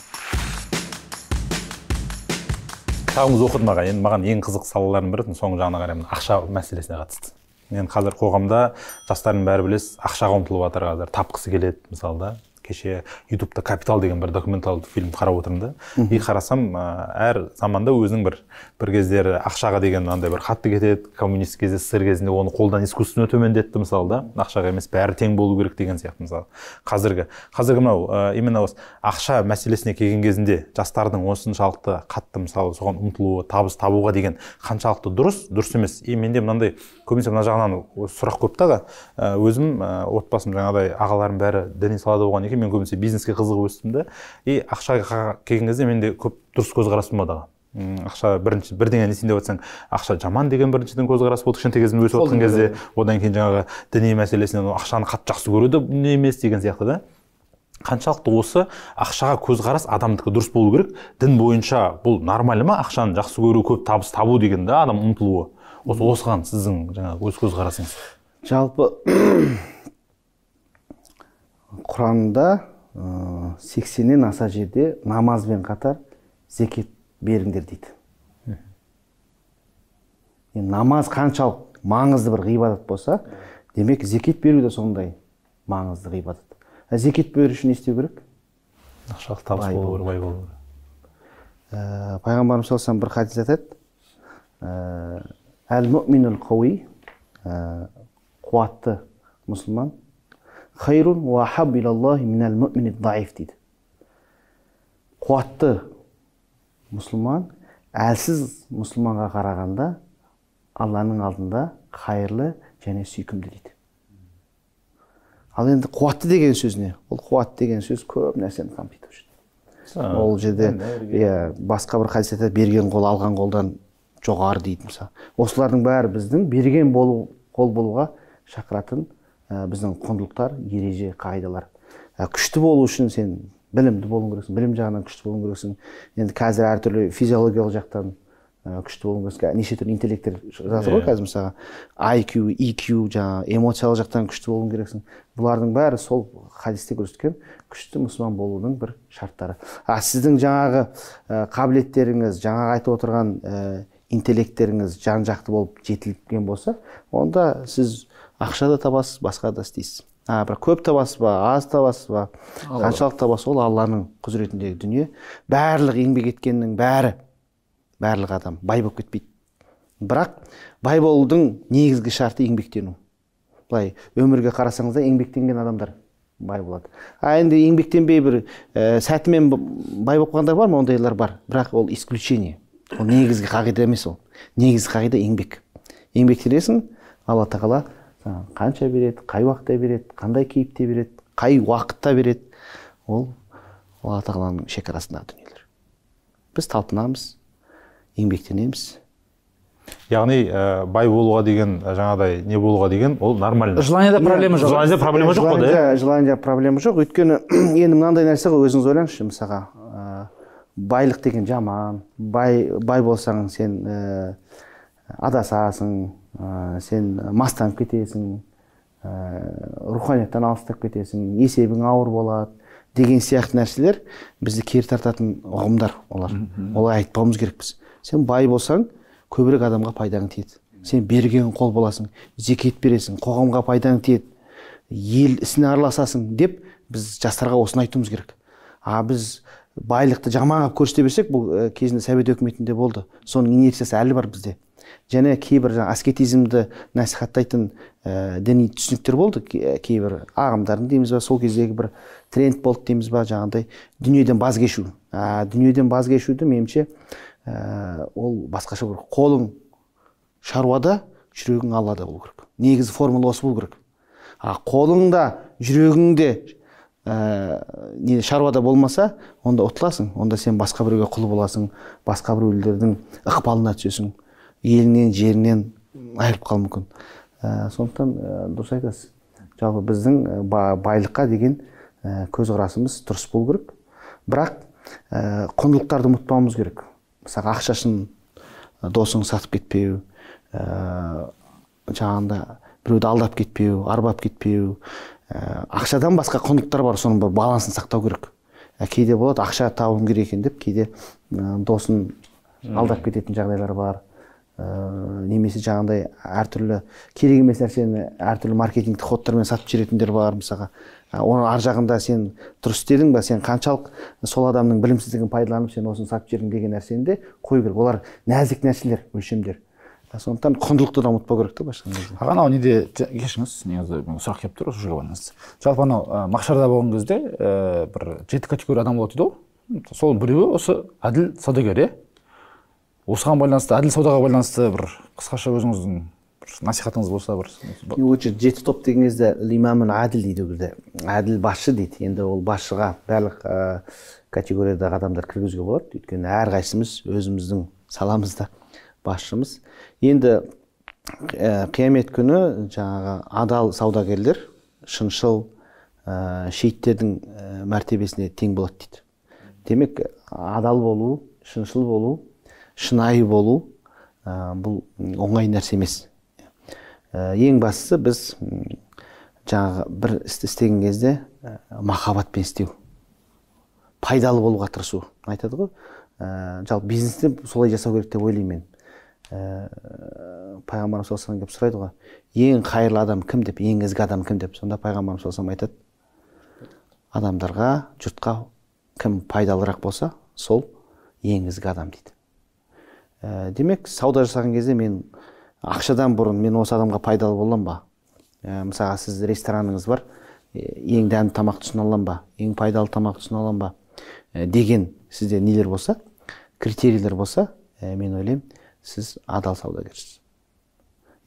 кітабыңызды оқыдым аға енді маған ең қызық салалардың бірі соңғы жағына қараймын ақша мәселесіне қатысты енді қазір қоғамда жастардың бәрі білесіз ақшаға ұмтылып жатыр қазір тапқысы келеді мысалы да кеше ютубта капитал деген бір документалды фильм қарап отырмын да и қарасам әр заманда өзінің бір бір кездері ақшаға деген андай бір қатты кетеді коммунист кезде ссср кезінде оны қолдан искусственно төмендетті мысалы да ақшаға емес бәрі тең болу керек деген сияқты мысалы қазіргі қазіргі мынау именно осы ақша мәселесіне келген кезінде жастардың осыншалықты қатты мысалы соған ұмтылуы табыс табуға деген қаншалықты дұрыс дұрыс емес и менде мынандай көбінесе мына жағынан сұрақ көп тағы ә, өзім ә, отбасым жаңағыдай ағаларым бәрі діни салада болған екен мен көбінесе бизнеске қызығып өстім да и ақшаға келген кезде менде көп дұрыс көзқарас болмады ақша бірінші бірдеңені істейін деп жатсаң ақша жаман деген біріншіден көзқарас болды кішкентай кезімде өсіп жатқан кезде одан кейін жаңағы діни мәселесінен ақшаны қатты жақсы де не емес деген сияқты да қаншалықты осы ақшаға көзқарас адамдікі дұрыс болу керек дін бойынша бұл нормально ма ақшаны жақсы көру көп табыс табу деген да адам ұмтылуы осы осыған сіздің жаңағы өз көзқарасыңыз жалпы құранда сексеннен аса жерде намазбен қатар зекет беріңдер дейді енді намаз қаншалық маңызды бір ғибадат болса демек зекет беру де сондай маңызды ғибадат ә, зекет беру үшін не істеу керек ақшалық табыс болу керек бай болу керек пайғамбарымыз саллаллаху бір хадис айтады әл мүминул қауи қуатты мұсылман хайрун дейді қуатты мұсылман әлсіз мұсылманға қарағанда алланың алдында қайырлы және сүйкімді дейді ал енді қуатты деген сөз не ол қуат деген сөз көп нәрсені қамтиды ол жерде иә басқа бір хадисте берген қол алған қолдан жоғары дейді мысалы осылардың бәрі біздің берген болу қол болуға шақыратын ә, біздің құндылықтар ереже қағидалар ә, күшті болу үшін сен білімді болуың керексің білім жағынан күшті болуың керексің енді қазір әртүрлі физиологиялық жақтан ә, күшті болуың керексің неше түрлі интеллекттер жатыр ғой иә. қазір мысалға iq eq жаңағы эмоциялық жақтан күшті болуың керексің бұлардың бәрі сол хадисте көрсеткен күшті мұсылман болудың бір шарттары а сіздің жаңағы ә, қабілеттеріңіз жаңағы айтып отырған ә, интеллекттеріңіз жан жақты болып жетілген болса онда сіз ақша да табасыз басқа да істейсіз а бірақ көп табасыз ба аз табасыз ба қаншалық табасыз ол алланың құзыретіндегі дүние барлық еңбек еткеннің бәрі барлық адам бай болып кетпейді бірақ бай болудың негізгі шарты еңбектену былай өмірге қарасаңыздар еңбектенген адамдар бай болады а енді еңбектенбей бір ә, сәтімен бай болып қалғандар бар ма ондайлар бар бірақ ол исключение ол негізгі қағида емес ол негізгі қағида еңбек еңбектенесің алла тағала қанша береді қай уақытта береді қандай кейіпте береді қай уақытта береді ол алла тағаланың шекарасындағы дүниелер біз талпынамыз еңбектенеміз яғни ә, бай болуға деген жаңағыдай не болуға деген ол нормально желанияда проблема жоқ желанияда проблема жоқ қой да желанияда проблема жоқ өйткені енді мынандай нәрсе ғой өзіңіз ойлаңызшы мысалға байлық деген жаман бай бай болсаң сен ә, адасасың ә, сен мастанып кетесің ә, э, руханияттан алыстап кетесің есебің ауыр болады деген сияқты нәрселер бізді кері тартатын ұғымдар олар олай айтпауымыз керекпіз сен бай болсаң көбірек адамға пайдаң тиеді сен берген қол боласың зекет бересің қоғамға пайдаң тиеді ел ісіне араласасың деп біз жастарға осыны айтуымыз керек а біз байлықты жаман қылып көрсете берсек бұл э, кезінде совет өкіметінде болды соның инерциясы әлі бар бізде және кейбір аскетизмді насихаттайтын ә, діни түсініктер болды э, кейбір ағымдардың дейміз ба сол кездегі бір тренд болды дейміз ба жаңағыдай дүниеден баз кешу ә, дүниеден баз кешуді меніңше ол басқаша бір қолың шаруада жүрегің аллада болу керек негізгі формула осы болу керек а қолыңда жүрегіңде ә, не шаруада болмаса онда ұтыласың онда сен басқа біреуге құл боласың басқа біреулердің ықпалына түсесің еліңнен жеріңнен айырылып қалу мүмкін ә, сондықтан ә, дұрыс айтасыз жалпы біздің ә, байлыққа деген ә, көзқарасымыз дұрыс болу керек бірақ ә, құндылықтарды ұмытпауымыз керек мысалы ақшасын ә, досың сатып кетпеу ә, жаңағыдай біреуді алдап кетпеу арбап кетпеу ә, ақшадан басқа құндылықтар бар соның бір балансын сақтау керек ә, кейде болады ақша табуым керек екен деп кейде ә, досын алдап кететін жағдайлар бар ә, немесе жаңағыдай әртүрлі керек емес нәрсені әртүрлі маркетингтік ходтармен сатып жіберетіндер бар мысалға оның ар жағында сен дұрыс істедің ба сен қаншалық сол адамның білімсіздігін пайдаланып сен осыны сатып жібердің деген нәрсені де қою керек олар нәзік нәрселер өлшемдер сондықтан құндылықты да ұмытпау керек та былайша айтқан кезде аға анау неде кешіріңіз негізі сұрақ келіп тұр осы жерге байланысты жалпы анау мақшарда болған кезде бір жеті категория адам болады дейді ғой соның біреуі осы әділ саудагер иә осыған байланысты әділ саудаға байланысты бір қысқаша өзіңіздің бір насихатыңыз болса бір очі жеті топ деген кезде имамын әділ дейді ол кезде әділ басшы дейді енді ол басшыға барлық категориядағы адамдар кіргізуге болады өйткені әрқайсымыз өзіміздің саламызда басшымыз енді э, қиямет күні жаңағы адал саудагерлер шыншыл ә, шейттердің э, мәртебесіне тең болады дейді демек адал болу шыншыл болу шынайы болу ә, бұл оңай нәрсе емес ә, ең бастысы біз жаңағы бір істі істеген кезде ә, махаббатпен істеу пайдалы болуға тырысу айтады ғой ә, жалпы бизнесте солай жасау керек деп ойлаймын мен ә, э, пайғамбарымыз саллаллаху алейхи келіп сұрайды ғой ең қайырлы адам кім деп ең ізгі адам кім деп сонда пайғамбарымыз саллаллаху айтады адамдарға жұртқа кім пайдалырақ болса сол ең ізгі адам дейді ә, демек сауда жасаған кезде мен ақшадан бұрын мен осы адамға пайдалы боламын ба ә, мысалға сіз рестораныңыз бар ең дәмді тамақ ұсына аламын ба ең пайдалы тамақ ұсына аламын ба деген сізде нелер болса критерийлер болса мен ойлаймын сіз адал саудагерсіз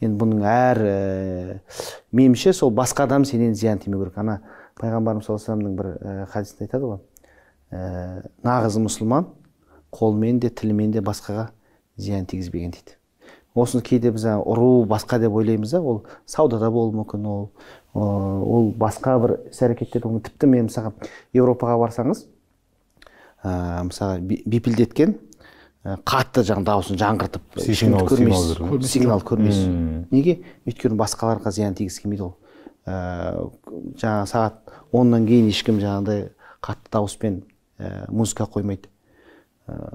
енді бұның әр ә, меніңше сол басқа адам сенен зиян тимеу керек ана пайғамбарымыз саллаллаху алейхи бір ә, хадисінде айтады ғой ә, нағыз мұсылман қолмен де тілімен де басқаға зиян тигізбеген дейді осыны кейде біз ұру басқа деп ойлаймыз да ол саудада болуы мүмкін ол ол басқа бір іс әрекеттер тіпті мен мысалға еуропаға барсаңыз ә, мысалы бипілдеткен қатты жаңағы дауысын жаңғыртып сигнал көрмейсіз неге өйткені басқаларға зиян тигісі келмейді ол жаңағы сағат оннан кейін ешкім жаңағыдай қатты дауыспен музыка қоймайды ә,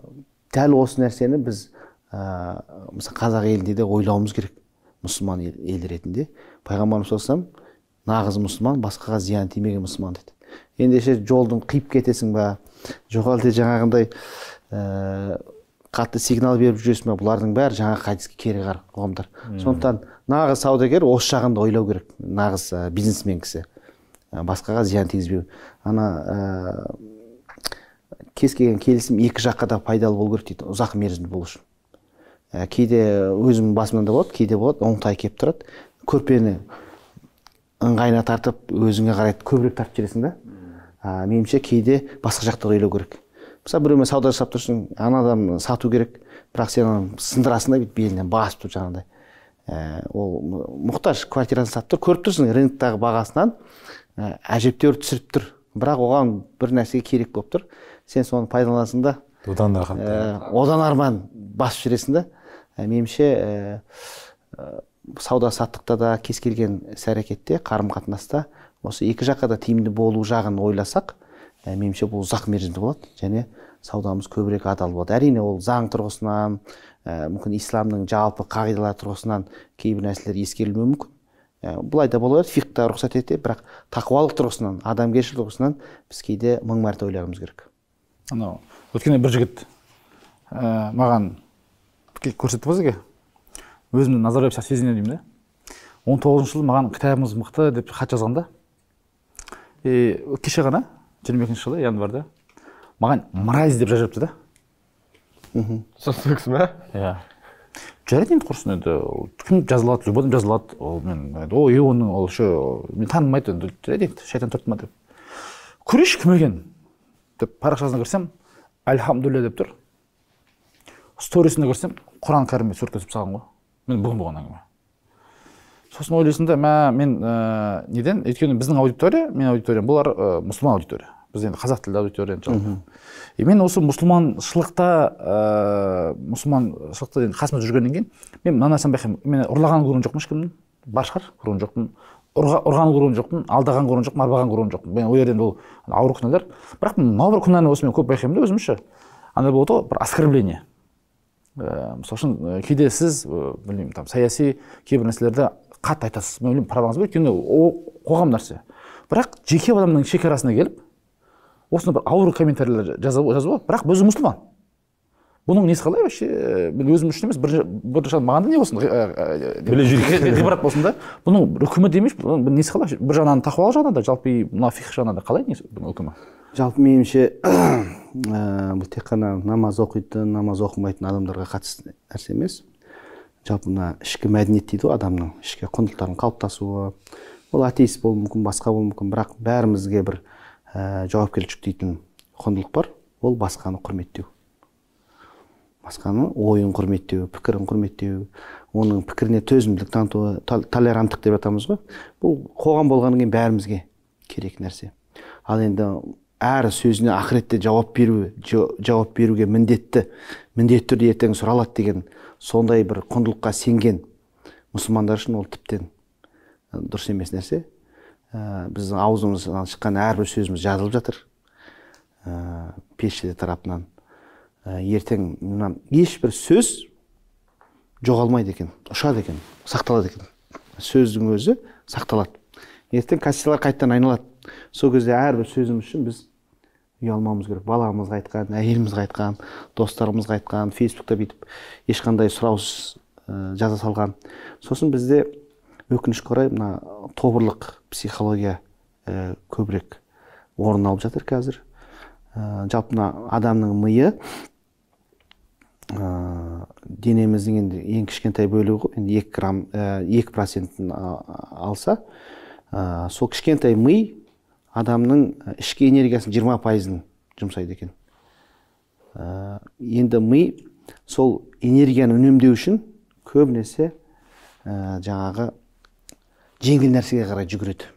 дәл осы нәрсені біз мысалы қазақ елінде де ойлауымыз керек мұсылман ел, ретінде пайғамбарымыз салам нағыз мұсылман басқаға зиян тимеген мұсылман деді ендеше жолдың қиып кетесің ба жоқ әлде жаңағындай қатты сигнал беріп жүресің ба бұлардың бәрі жаңағы хадиске кереғар ұғымдар сондықтан нағыз саудагер осы жағын ойлау керек нағыз ә, бизнесмен кісі ә, басқаға зиян тигізбеу ана ә, кез келген келісім екі жаққа да пайдалы болу керек дейді ұзақ мерзімді болу үшін ә, кейде өзімнің басымнан да болады кейде болады оңтай келіп тұрады көрпені ыңғайына тартып өзіңе қарай көбірек тартып жібересің да ә, меніңше кейде басқа жақты ойлау керек мысалы біреумен сауда жасап тұрсың ана адам сату керек бірақ сен оны сындырасың да бүйтіп белінен басып тұрып жаңағыдай ә, ол мұқтаж квартираны сатып тұр көріп тұрсың рыноктағы бағасынан ә, әжептәуір түсіріп тұр бірақ оған бір нәрсе керек болып тұр сен соны пайдаланасың да одан да ә, одан арман басып жібересің да ә, меніңше ә, ә сауда саттықта да кез келген іс әрекетте қарым қатынаста осы екі жаққа да тиімді болу жағын ойласақ Э, меніңше бұл ұзақ мерзімді болады және саудамыз көбірек адал болады әрине ол заң тұрғысынан ә, мүмкін исламның жалпы қағидалары тұрғысынан кейбір нәрселер ескерілмеуі мүмкін ә, э, былай да бола береді фиқта рұқсат етеді бірақ тақуалық тұрғысынан адамгершілік тұрғысынан біз кейде мың мәрте ойлағымыз керек анау өткенде бір жігіт ә, маған көрсетті ғой сізге өзімді назарбаев сияқты сезінемін деймін да он тоғызыншы жылы маған кітабымыз мықты деп хат жазған да и кеше ғана жиырма екінші жылы январьда маған мразь деп жазып жіберіпті да мхм сол кісі ма иә жарайды енді құрсын енді кім алады любой адам жаза алады ол мен ой оның ол еще мені танымайды енді жарайды енді шайтан тұрды ма деп көрейінші кім екен деп парақшасына кірсем альхамдулилля деп тұр сторисіне кірсем құран кәрімге түсіп салған ғой мен бүгін болған әңгіме сосын ойлайсың да мә мен ә, неден өйткені біздің аудитория менің аудиториям бұлар ә, мұсылман аудитория біз енді қазақ тілді аудитория и мен осы мұсылманшылықта ә, э, мұсылманшылықта енді қасымда жүргеннен кейін мен мына нәрсені байқаймын мен ұрлағанын көрген жоқпын ешкімнің бар шығар көрген жоқпын ұрған көрген жоқпын алдағанын көрген жоқпын арбағанын көрген жоқпын мен ол жерде енді ол ауыр күнәлар бірақ мынау бір күнәні осы мен көп байқаймын да өзім ше андай болады ғой бір оскорбление ыыы мысалы үшін кейде сіз білмеймін там саяси кейбір нәрселерді қатты айтасыз мен ойлаймын праваңыз бар өйткені ол қоғам нәрсе бірақ жеке адамның шекарасына келіп осындай бір ауыр комментарийлер жазу бірақ өзі мұсылман бұның несі қалай вообще э, мен өзім үшін емес бірінші маған да не болсын э, э, біле жүрейік ғибрат болсын да бұның үкімі демеші бұның несі қалай бір жағынан тақуалық жағынан да жалпы мына фи жағынан да қалай бұның үкімі жалпы меніңше бұл тек қана намаз оқитын намаз оқымайтын адамдарға қатысты нәрсе емес жалпы мына ішкі мәдениет дейді ғой адамның ішкі құндылықтарының қалыптасуы ол атеист болуы мүмкін басқа болуы мүмкін бірақ бәрімізге бір ә, жауапкершілік жүктейтін құндылық бар ол басқаны құрметтеу басқаның ойын құрметтеу пікірін құрметтеу оның пікіріне төзімділік таныту толеранттық деп атамыз ғой бұл қоғам болғаннан кейін бәрімізге керек нәрсе ал енді әр сөзіне ақыретте жауап беру жауап беруге міндетті міндетті түрде ертең сұралады деген сондай бір құндылыққа сенген мұсылмандар үшін ол тіптен дұрыс емес нәрсе ә, біздің аузымыздан шыққан әрбір сөзіміз жазылып жатыр ә, тарапынан ә, ертең мына ешбір сөз жоғалмайды екен ұшады екен сақталады екен сөздің өзі сақталады ертең кассалар қайтадан айналады сол кезде әрбір сөзіміз үшін біз ұялмауымыз керек баламызға айтқан әйелімізге айтқан достарымызға айтқан фейсбукта бүйтіп ешқандай сұраусыз жаза салған сосын бізде өкінішке орай мына тобырлық психология ә, көбірек орын алып жатыр қазір ә, жалпы мына адамның миы ә, денеміздің енді ең кішкентай бөлігі ғой енді екі грамм екі процентін алса ә, сол кішкентай ми адамның э, ішкі энергиясының жиырма пайызын жұмсайды екен э, енді ми сол энергияны үнемдеу үшін көбінесе ә, жаңағы жеңіл нәрсеге қарай жүгіреді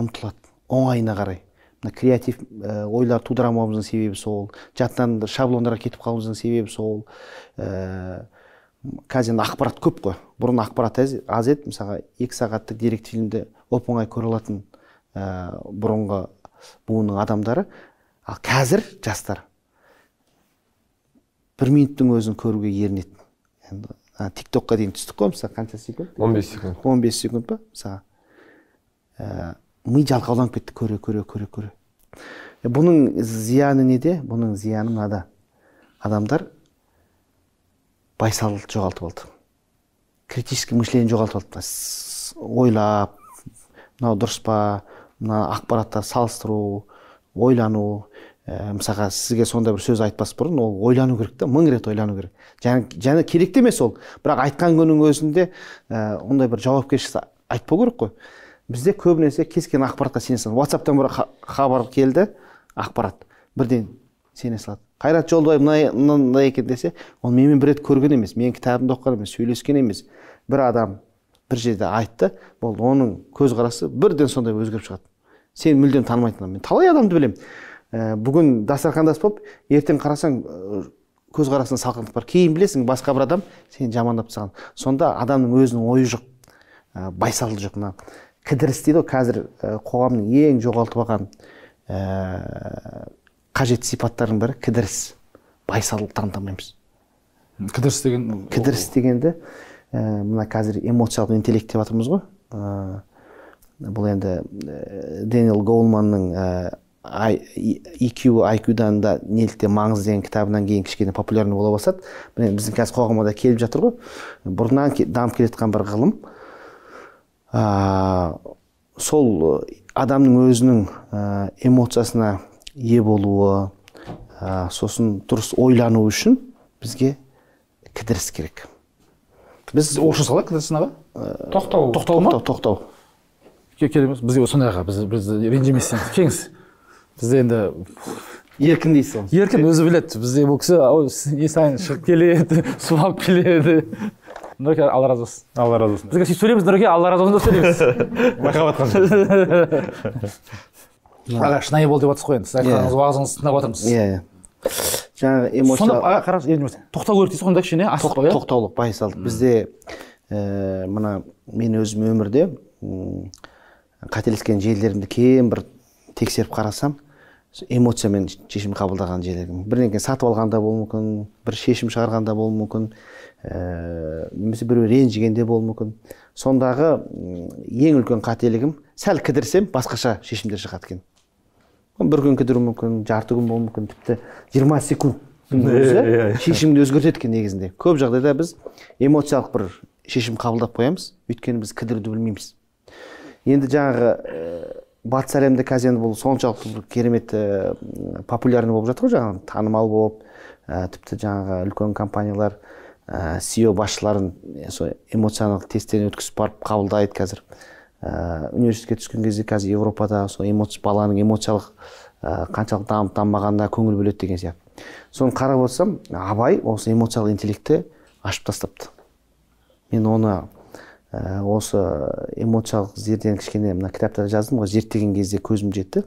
ұмтылады оңайына қарай мына креатив ойлар тудырамауымыздың себебі сол жаттан шаблондарға кетіп қалуымыздың себебі сол ә, қазір ақпарат көп қой бұрын ақпарат аз, аз еді мысалға екі сағаттық деректі фильмді оп оңай көре алатын ә, бұрынғы буынның адамдары ал қазір жастар бір минуттың өзін көруге ерінеді енді тик токқа дейін түстік қой мысалы қанша секунд он бес секунд он бес секунд па мысалы ә, ми жалқауланып кетті көре көре көре көре бұның зияны неде бұның зияны мынада адамдар байсал жоғалтып алды критический мышление жоғалтып алды ойлап мынау дұрыс па мына ақпараттар салыстыру ойлану ә, мысалға сізге сондай бір сөз айтпас бұрын ол ойлану керек та мың рет ойлану керек және, және керек емес ол бірақ айтқан күннің өзінде ә, ондай бір жауапкершілікті айтпау керек қой бізде көбінесе кез келген ақпаратқа сене салады ватсаптан бір хабар келді ақпарат бірден сене салады қайрат жолдыбай мынандай екен десе ол менімен бір рет көрген емес менің кітабымды оқыған емес сөйлескен емес бір адам бір жерде айтты болды оның көзқарасы бірден сондай өзгеріп шығады сен мүлдем танымайтын адам мен талай адамды білемін ә, бүгін дастархандас болып ертең қарасаң э, көзқарасында салқындық бар кейін білесің басқа бір адам сені жамандап тастаған сонда адамның өзінің ойы жоқ ә, байсалды жоқ мына кідіріс дейді ғой қазір ә, қоғамның ең жоғалтып алған ә, қажет сипаттарының бірі кідіріс байсалдылық алмаймыз кідіріс деген кідіріс дегенді ә, мына қазір эмоциялық интеллект деп жатырмыз ғой бұл енді э, дэниел голманның IQ, э, IQ-дан да неліктен маңызды деген кітабынан кейін кішкене популярный бола бастады міне біздің қазір қоғамға да келіп жатыр ғой бұрыннан дамып келе жатқан бір ғылым ә, сол э, адамның өзінің эмоциясына ие болуы ә, сосын дұрыс ойлану үшін бізге кідіріс керек біз орысша қалай кідірісін аға тоқтау тоқтау тоқтау керек емес бізге сондай аға біз бізді ренжімесеңіз келіңіз бізде енді еркін дейсіз ғой еркін өзі біледі бізде бұл кісі не сайын шығып келеді су алып келеді нұреке алла разы болсын алла разы болсын бізге сөйтіп сөйлейміз нұреке алла разы болсын деп сөйлейміз байқап жатқан аға шынайы бол деп жатырсыз ғой енді сіз айтқаныңыз иә. уағызыңызды тыңдап жатырмыз иә иә жаңағы эмоция аға қараңыз тоқтау керек дейсіз ғой онда кішкене асықпау иә тоқтаулық байсалды бізде ііі э, мына мен өзім өмірде қателескен жерлерімді кейін бір тексеріп қарасам эмоциямен шешім қабылдаған жерлерім бірдеңе сатып алғанда болуы мүмкін бір шешім шығарғанда болуы мүмкін ә, немесе біреу ренжігенде болуы мүмкін сондағы ең үлкен қателігім сәл кідірсем басқаша шешімдер шығады екен бір күн кідіруі мүмкін жарты күн болуы мүмкін тіпті жиырма секунд өзі шешімді өзгертеді екен негізінде көп жағдайда біз эмоциялық бір шешім қабылдап қоямыз өйткені біз кідіруді білмейміз енді жаңағы э, батыс әлемінде қазір енді бұл соншалықты керемет ә, популярный болып жатыр ғой жаңағы танымал болып ә, тіпті жаңағы үлкен компаниялар ә, CEO басшыларын сол эмоционалдық тесттен өткізіп барып қабылдайды қазір ә, университетке түскен кезде қазір европада сол баланың эмоциялық ә, қаншалық дамып дамымағанына көңіл бөледі деген сияқты соны қарап отырсам абай осы эмоциялық интеллектті ашып тастапты мен оны Ә, осы эмоциялық зердені кішкене мына кітапта жаздым ғой зерттеген кезде көзім жетті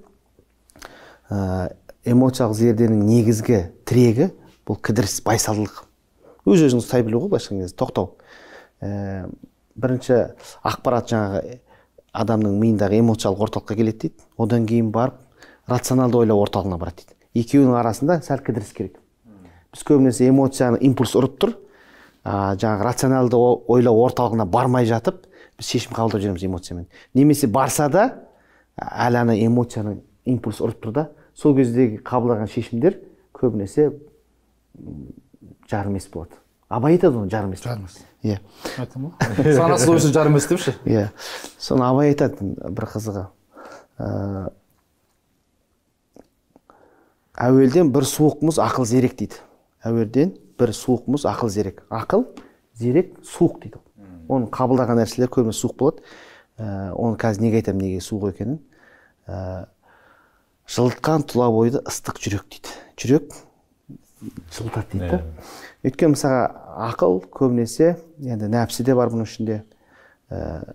ә, эмоциялық зерденің негізгі тірегі бұл кідіріс байсалдылық өз өзіңді ұстай білу ғой былайша айтқан кезде тоқтау ә, бірінші ақпарат жаңағы адамның миындағы эмоциялық орталыққа келеді дейді одан кейін барып рационалды ойлау орталығына барады дейді екеуінің арасында сәл кідіріс керек біз көбінесе эмоцияны импульс ұрып тұр ә, жаңағы рационалды ойлау орталығына бармай жатып біз шешім қабылдап жүреміз эмоциямен немесе барса да әлі ана эмоцияның импульс ұрып тұр да сол кездегі қабылдаған шешімдер көбінесе жарым емес болады абай айтады оны жарым емес жарым емес иә айттым жарым депші иә соны абай айтады бір қызығы әуелден бір суық мұз ақыл зерек дейді әуелден бір суық мұз ақыл зерек ақыл зерек суық дейді Оның оны қабылдаған нәрселер көбіне суық болады ә, оны қазір неге айтамын неге суық екенін ә, жылытқан тұла бойды ыстық жүрек дейді жүрек жылытады дейді да өйткені мысалға ақыл көбінесе енді нәпсі де бар бұның ішінде ә,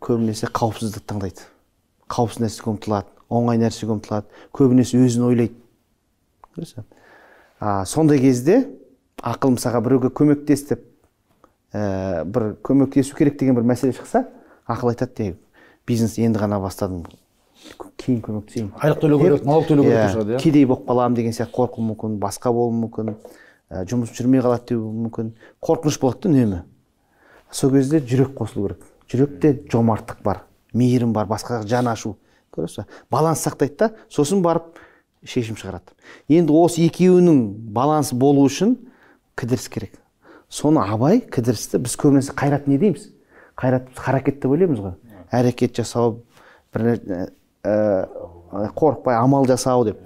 көбінесе қауіпсіздікті таңдайды қауіпсіз нәрсеге ұмтылады оңай нәрсеге ұмтылады көбінесе өзін ойлайды а сондай кезде ақыл мысалға біреуге көмектес деп ә, бір көмектесу керек деген бір мәселе шықса ақыл айтады де бизнес енді ғана бастадым кейін көмектесейін айлық төлеу керек налог төлеу керек шығады иә, иә кедей болып қаламын деген сияқты қорқуы мүмкін басқа болуы мүмкін ә, жұмыс жүрмей қалады деуі мүмкін қорқыныш болады да үнемі сол кезде жүрек қосылу керек жүректе жомарттық бар мейірім бар басқаға жан ашу көресіз ба баланс сақтайды да сосын барып шешім шығарады енді осы екеуінің баланс болу үшін кідіріс керек соны абай кідірісті біз көбінесе қайрат не дейміз қайрат харакет деп ойлаймыз ғой әрекет жасау бір қорықпай амал жасау деп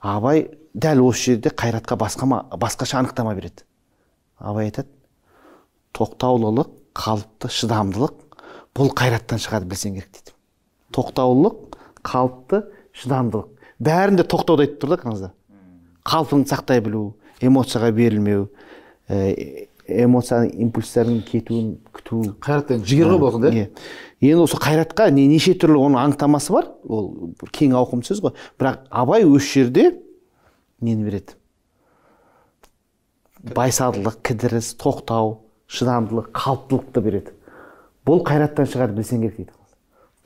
абай дәл осы жерде қайратқа басқама, басқаша анықтама береді абай айтады тоқтаулылық қалыпты шыдамдылық бұл қайраттан шығады білсең керек дейді тоқтаулылық қалыпты шыдамдылық бәрінде тоқтауды айтып тұр да қараңыздар қалпыңды сақтай білу эмоцияға берілмеу э, эмоцияның импульстардың кетуін күту қайрат деген жігер ғой ә, бұл иә? иә енді осы қайратқа не, неше түрлі оның анықтамасы бар ол кең ауқымды сөз ғой бірақ абай осы жерде нені береді байсалдылық кідіріс тоқтау шыдамдылық қалыптылықты береді бұл қайраттан шығады білсең керек дейді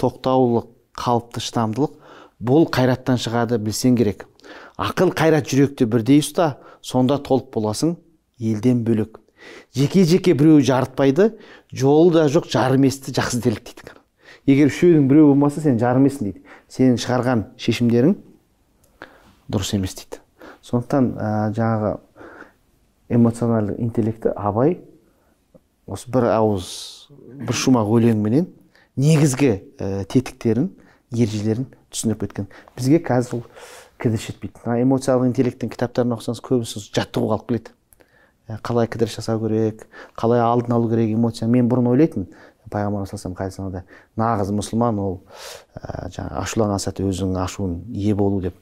тоқтаулық қалыпты шыдамдылық бұл қайраттан шығады білсең керек ақыл қайрат жүректі бірдей ұста сонда толып боласың елден бөлек жеке жеке біреу жарытпайды жолы да жоқ жарыместі жақсы делік дейді егер үшеудің біреуі болмаса сен жарым есің дейді сенің шығарған шешімдерің дұрыс емес дейді сондықтан ә, жаңағы эмоционалды интеллекті абай осы бір ауыз бір шумақ өлеңменен негізгі э, тетіктерін ережелерін түсіндіріп кеткен бізге қазір кідіріс жетпейді мына эмоциялық интеллекттің кітаптарын оқысаңыз көбісі жаттығу қалып келеді ә, қалай кідіріс жасау керек қалай алдын алу керек эмоция мен бұрын ойлайтынмын пайғамбар саллаллаху алейхи нағыз мұсылман ол ә, жаңағы ашуланған сәтте өзінің ашуын ие болу деп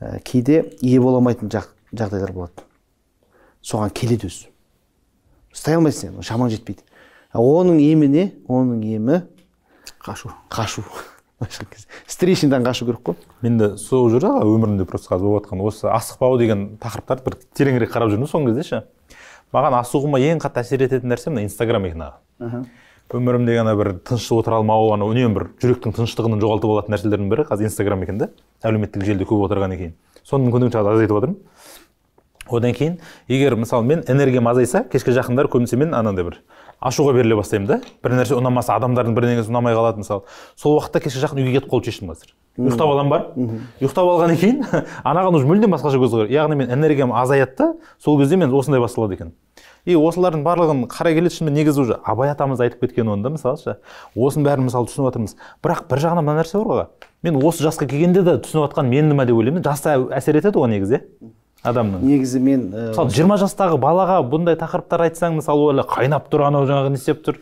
ә, кейде ие бола алмайтын жағдайлар болады соған келеді өзі ұстай алмайсың сен шамаң жетпейді ә, оның емі не оның емі қашу қашу стричныйдан қашу керек қой менде сол жүр өмірімде просто қазір болып жатқан осы асықпау деген тақырыптарды бір тереңірек қарап жүрмін соңғы кезде ше маған асығуыма ең қатты әсер ететін нәрсе мына инстаграм екен аға өмірімдегі ана бір тыныш отыра алмау ана үнемі бір жүректің тыныштығын жоғалтып алатын нәрселердің бірі қазір инстаграм екен да әлеуметтік желіде көп отырғаннан кейін соның мүмкіндігінше азайтып жатырмын одан кейін егер мысалы мен энергиям азайса кешке жақындар көбінесе мен анандай бір ашуға беріле бастаймын да бір нәрсе ұнамаса адамдардың бірдеңесі ұнамай қалады мысалы сол уақытта кешке жақын үйге кетіп қолды шештім қазір ұйықтап аламын барып ұйықтап алғаннан кейін анаған уже мүлдем басқаша көз яғни мен энергиям азаяды да сол кезде мен осындай басталады екен и осылардың барлығын қарай келе шынымен негізі уже абай атамыз айтып кеткен оны да мысалы осының бәрін мысалы түсініп жатырмыз бірақ бір жағынан мына нәрсе бар ғой мен осы жасқа келгенде де түсініп жатқан менмін ба деп ойлаймын жас әсер етеді ғой негізі иә адамның негізі мен э, мысалы жиырма жастағы балаға бұндай тақырыптар айтсаң мысалы ол қайнап тұр анау жаңағы не істеп тұр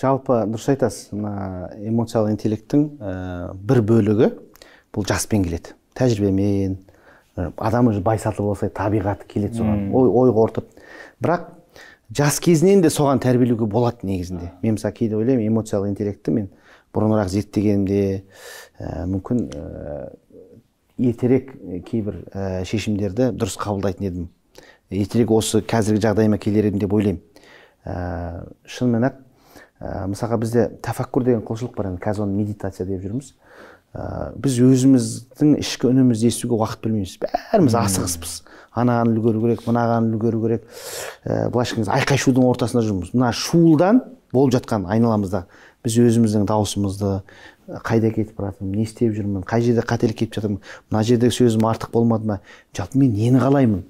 жалпы дұрыс айтасыз мына эмоциялық интеллекттің э, бір бөлігі бұл жаспен келеді тәжірибемен адам уже байсалды болса табиғаты келеді соған ой ой қорытып бірақ жас кезінен де соған тәрбиелеуге болады негізінде мен мысалы кейде ойлаймын эмоциялық интеллектті мен бұрынырақ зерттегенімде э, мүмкін ертерек э, кейбір ә, шешімдерді дұрыс қабылдайтын едім ертерек осы қазіргі жағдайыма келер едім деп ойлаймын ә, шынымен ақ ә, мысалға бізде тәфаккүр деген құлшылық бар енді қазір оны медитация деп жүрміз ә, біз өзіміздің ішкі үнімізді естуге уақыт білмейміз бәріміз асығыспыз анаған үлгеру керек мынаған үлгеру керек ә, былайша айтқан айқай шудың ортасында жүрміз мына шуылдан болып жатқан айналамызда біз өзіміздің дауысымызды қайда кетіп бара жатырмын не істеп жүрмін қай жерде қателік кетіп жатырмын мына жердегі сөзім артық болмады ма жалпы мен нені қалаймын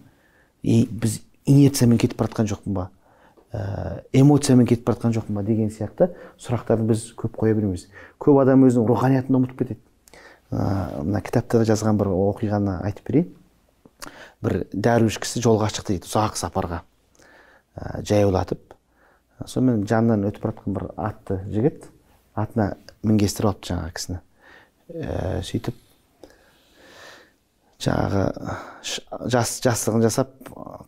и біз инерциямен кетіп бара жатқан жоқпын ба ә, эмоциямен кетіп бара жатқан жоқпын ба деген сияқты сұрақтарды біз көп қоя бермейміз көп адам өзінің руханиятын ұмытып кетеді ә, мына кітапта да жазған бір оқиғаны айтып берейін бір дәруіш кісі жолға шықты дейді ұзақ сапарға ә, жаяулатып сонымен жанынан өтіп бара жатқан бір атты жігіт атына мінгестіріп алыпты жаңағы кісіні ә, сөйтіп жаңағы жас жастығын жасап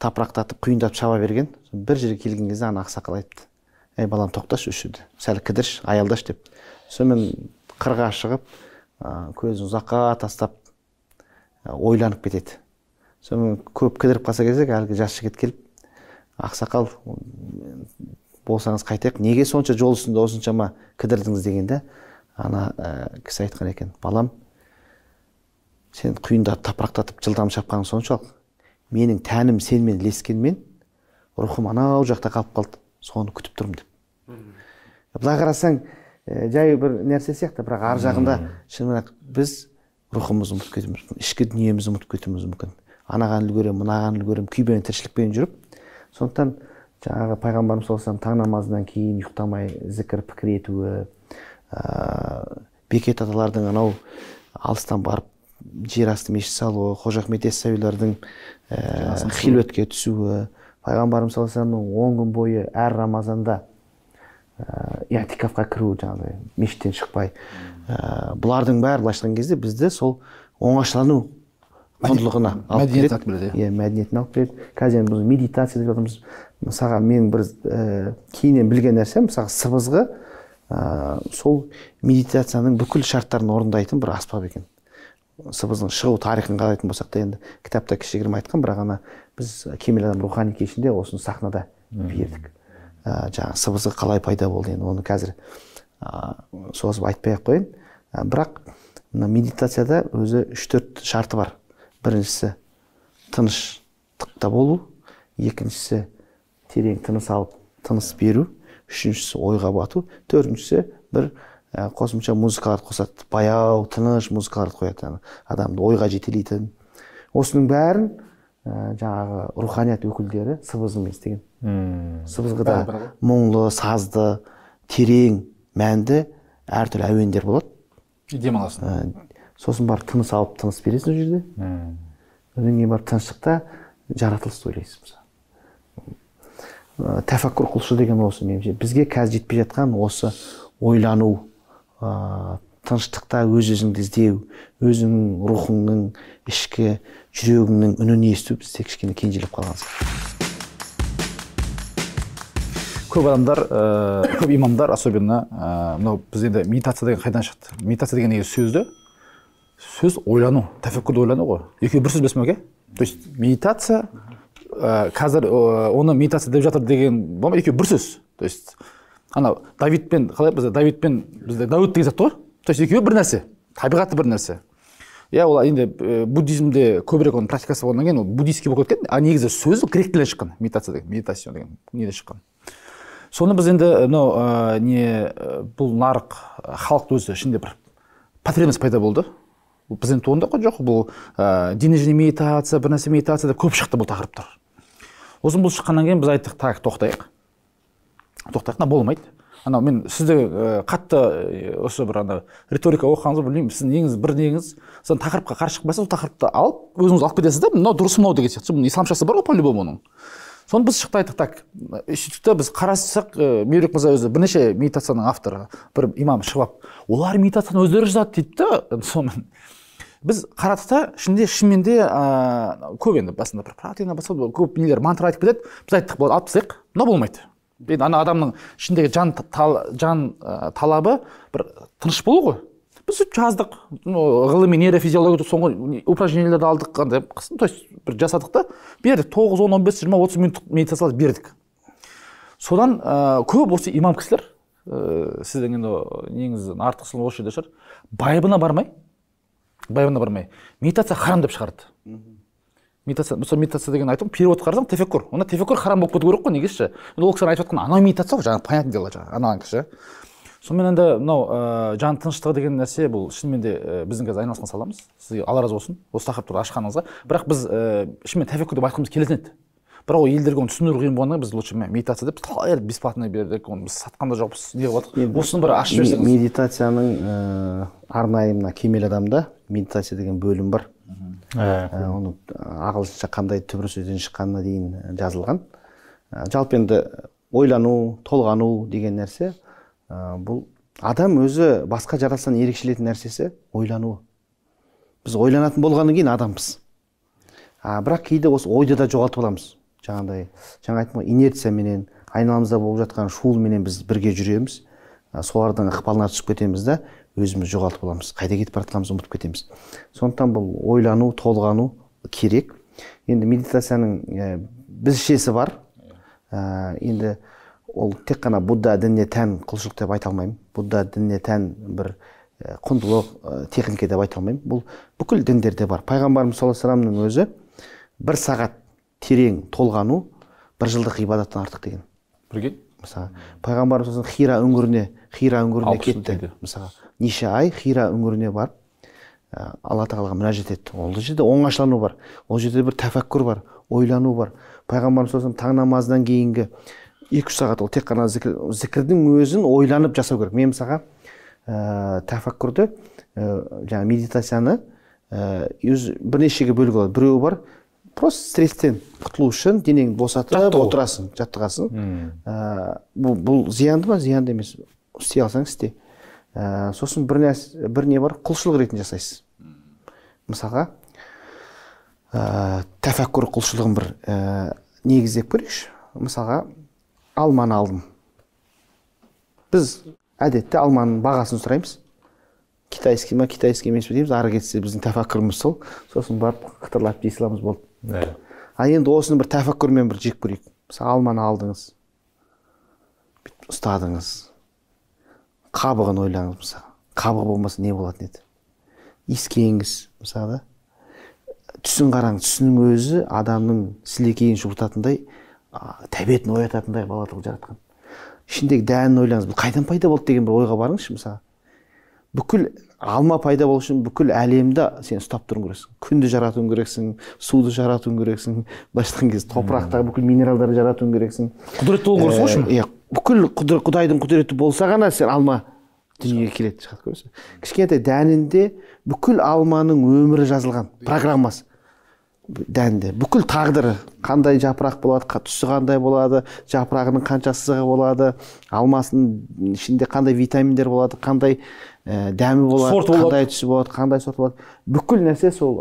тапырақтатып құйындатып шаба берген бір жерге келген кезде ана ақсақал айтыпты ей балам тоқташы осы жерде сәл кідірші аялдашы деп сонымен қырға шығып көзін ұзаққа тастап ойланып кетеді сонымен көп кідіріп қалса керек әлгі жас жігіт келіп ақсақал болсаңыз қайтайық неге сонша жол үстінде осыншама кідірдіңіз дегенде ана ә, кісі айтқан екен балам сен құйында тапырақтатып жылдам шапқаның соншалық менің тәнім сенімен ілескенмен рухым анау жақта қалып қалды соны күтіп тұрмын деп былай қарасаң ә, жай бір нәрсе сияқты бірақ ар жағында шынымен біз рухымызды ұмытып кетуіміз мүмкін ішкі дүниемізді ұмытып кетуіміз мүмкін анаған үлгеремін мынаған үлгеремін күйбең тіршілікпен жүріп сондықтан жаңағы пайғамбарымыз саллаллаху алейхи намазынан кейін ұйықтамай зікір пікір етуі ә, бекет аталардың анау алыстан барып жер асты мешіт салуы қожа ахмет яссауилардың ә, э, өтке түсуі пайғамбарымыз саллаллаху 10 он күн бойы әр рамазанда ә, иатикафқа кіру жаңағыдай мешіттен шықпай ә, бұлардың бәрі былайша айтқан кезде бізді сол оңашалану құндылығына алып келеді иә, иә мәдениетіне алып келеді қазір енді біз медитация деп жатырмыз мысалға мен бір ә, кейіннен білген нәрсем мысалға сыбызғы ә, сол медитацияның бүкіл шарттарын орындайтын бір аспап екен сыбыздың шығу тарихын қарайтын болсақ та енді кітапта кішігірім айтқан бірақ ана біз кемел адам рухани кешінде осыны сахнада бердік ә, жаңағы сыбызғы қалай пайда болды енді оны қазір ә, созып айтпай ақ қояйын бірақ мына медитацияда өзі үш төрт шарты бар біріншісі тыныштықта болу екіншісі терең тыныс алып тыныс беру үшіншісі ойға бату төртіншісі бір ә, қосымша музыкаларды қосады баяу тыныш музыкаларды қояды адамды ойға жетелейтін осының бәрін ә, жаңағы руханият өкілдері сыбызғымен істеген сыбызғыда мұңлы сазды терең мәнді әртүрлі әуендер болады демаласың ә, сосын барып тыныс алып тыныс бересің ол жерде одан кейін барып тыныштықта жаратылысты ойлайсың ә, тәфәккүр құлшы деген осы меніңше бізге қазір жетпей жатқан осы ойлану ә, тыныштықта өз өзіңді іздеу өзіңнің рухыңның ішкі жүрегіңнің үнін есту бізде кішкене кенжелеп қалған көп адамдар ә, көп имамдар особенно мынау біз енді медитация деген қайдан шықты медитация деген негізі сөзді сөз ойлану тәфәккүрді ойлану ғой екеуі бір сөз емес пе то есть медитация ә, қазір ә, оны медитация деп жатыр деген болмайды екеуі бір сөз то есть анау давидпен қалай давид давидпен бізде дәуіт деген сияқты ғой то есть екеуі бір нәрсе табиғаты бір нәрсе иә ол енді э, буддизмде көбірек оның практикасы болғаннан кейін ол буддистский болып кеткен а негізі сөзі грек тілінен шыққан медитация деген медитация деген неден шыққан соны біз енді мынау ә, не бұл нарық халықтың өзі ішінде бір потребность пайда болды біз енді туындық қой жоқ бұл ә, дене медитация бір нәрсе медитация деп көп шықты бұл тақырыптар сосын бұл шыққаннан кейін біз айттық так тоқтайық тоқтайық мына болмайды анау мен сізді қатты осы бір ана риторика оқығаныңызды білмеймін сіздің неңіз бір неңіз сіз тақырыпқа қарсы шықпаса сол тақырыпты алып өзіңіз алып кетесіз да мынау дұрыс мынау деген сияқты исламшасы бар ғой по любому оның соны біз шықты айттық так сөйтіп та біз қарасақ мейірбек мырза өзі бірнеше медитацияның авторы бір имам шығып алып олар медитацияны өздері жазады дейді да сонымен біз қарадық та ішінде шынымен де ә, көп енді басында бір протеин көп нелер мантра айтып кетеді біз айттық болды алып тастайық мынау болмайды енді ана адамның ішіндегі жан тал, жан ә, талабы бір тыныш болу ғой біз сөйтіп жаздық ғылыми нейрофизиология соңғы упражнениелерді алдық андай то есть бір жасадық та бердік тоғыз он он бес жиырма отыз минуттық медитациялар бердік содан ә, көп осы имам кісілер ә, сіздің енді неңіз артықшылығы осы жерде шығар байыбына бармай байыбына бармай медитация харам деп шығарды медитация мысалы медитация деген айтып перевод қарасаң тефеккур онда тефеккур харам болып кету керек қой негізі ше ол кісілер айтып жатқан анау медитация ғой жаңағы понятное дело жаңағы ананыкы кісі иә. сонымен енді мынау ыыы жан тыныштығы деген нәрсе бұл шынымен де біздің қазір айналысқан саламыз сізге алла разы болсын осы тақырып туралы ашқаныңызға бірақ біз ііі шынымен тәфеккүр деп айтқымыз келетін еді бірақ ол елдерге оны түсіндіру қиын болғандықтан біз лучше медитация деп талай рет бесплатно бердік оны біз сатқан да жоқпыз не қылып осыны бір ашып жіберсеңіз медитацияның ыыы арнайы мына кемел адамда медитация деген бөлім бар э. Э, оны э, ағылшынша қандай түбір сөзден шыққанына дейін жазылған жалпы енді ойлану толғану деген нәрсе бұл адам өзі басқа жаратылыстан ерекшелетін нәрсесі ойлануы біз ойланатын болғаннан кейін адамбыз а, бірақ кейде осы ойды да жоғалтып аламыз жаңағыдай жаңа айттым ғой инерцияменен айналамызда болып жатқан шуылменен біз бірге жүреміз солардың ықпалына түсіп кетеміз да өзіміз жоғалтып аламыз қайда кетіп бара жатқанымызды ұмытып кетеміз сондықтан бұл ойлану толғану керек енді медитацияның ә, бізшесі бар ә, енді ол тек қана будда дініне тән құлшылық деп айта алмаймын будда дініне тән бір құндылық ә, техника деп айта алмаймын бұл бүкіл діндерде бар пайғамбарымыз саллаллаху саламның өзі бір сағат терең толғану бір жылдық ғибадаттан артық деген бірге мысалы пайғамбарымыз хира үңгіріне хира үңгіріне кетті мысалы неше ай хира үңгіріне барып алла тағалаға мінәжат етті ол жерде оңашалану бар ол жерде бір тәфәккүр бар ойлану бар пайғамбарымыз саллаллаху таң намазынан кейінгі екі үш сағат ол тек қана зікір зікірдің өзін ойланып жасау керек мен мысалға ә, тәфәккүрді ә, жаңағы медитацияны ә, өз бірнешеге бөлуге болады біреуі бар просто стресстен құтылу үшін денеңді босатып отырасың жаттығасың бұл, бұл зиянды ма зиянды емес істей алсаң істе ә, сосын бір, нәрс, бір не бар құлшылық ретінде жасайсыз мысалға ә, тәфәккүр құлшылығын бір ә, негіздеп көрейікші мысалға алманы алдым біз әдетте алманың бағасын сұраймыз китайский ма китайский емес пе дейміз ары кетсе біздің тәфәккүріміз сол сосын барып қытырлап жей саламыз болды ал енді осыны бір тәфәккүрмен бір жек көрейік мысалы алманы алдыңыз ұстадыңыз қабығын ойлаңыз мысалы қабығы болмаса не болатын еді иіскеңіз мысалы түсін қараңыз түсінің өзі адамның сілекейін шұбыртатындай тәбетін оятатындай бала қылып жаратқан ішіндегі дәнін ойлаңыз бұл қайдан пайда болды деген бір ойға барыңызшы мысалы бүкіл алма пайда болу үшін бүкіл әлемді сен ұстап тұруың керексің күнді жаратуың керексің суды жаратуың керексің былайша айтқан кезде топырақтағы бүкіл минералдарды жаратуың керексің құдіретті болу керексің вообщем э, иә бүкіл құдайдың құдіреті болса ғана сен алма дүниеге келеді шығады көресің кішкентай дәнінде бүкіл алманың өмірі жазылған программасы дәнде бүкіл тағдыры қандай жапырақ болады түсі қандай болады жапырағының қанша сызығы болады алмасының ішінде қандай витаминдер болады қандай ә, дәмі болады сорт қандай түсі болады қандай сорт болады бүкіл нәрсе сол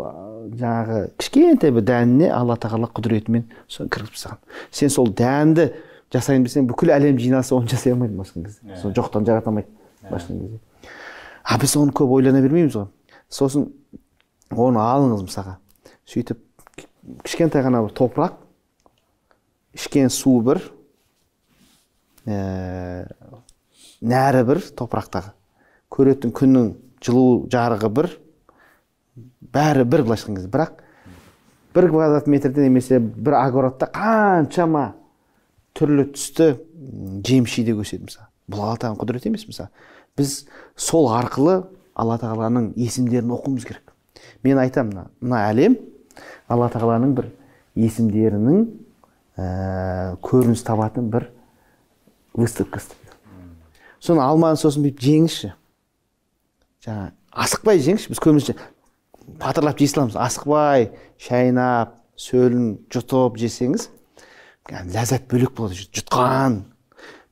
жаңағы кішкентай бір дәніне алла тағала құдіретімен соны кіргізіп тастаған сен сол дәнді жасайын десең бүкіл әлем жиналса оны жасай алмайды былайша кезде иә. соны жоқтан жарата алмайды иә. кезде а біз оны көп ойлана бермейміз ғой сосын оны алыңыз мысалға сөйтіп кішкентай ғана бір топырақ ішкен суы бір ә, нәрі бір топырақтағы көретін күннің жылу жарығы бір бәрі бір былайша айтқан кезде бірақ бір квадрат метрде немесе бір огородта қаншама түрлі түсті жемшиде өседі мысалы бұл алла тағаланың құдіреті емес мысалы біз сол арқылы алла тағаланың есімдерін оқуымыз керек мен айтамын мына әлем алла тағаланың бір есімдерінің ә, көрініс табатын бір выставкасы соны алманы сосын бүйтіп жеңізші жаңағы асықпай жеңізші біз көбінесе патырлап жей саламыз асықпай шайнап сөлін жұтып жесеңіз ләззат бөлек болады жұтқан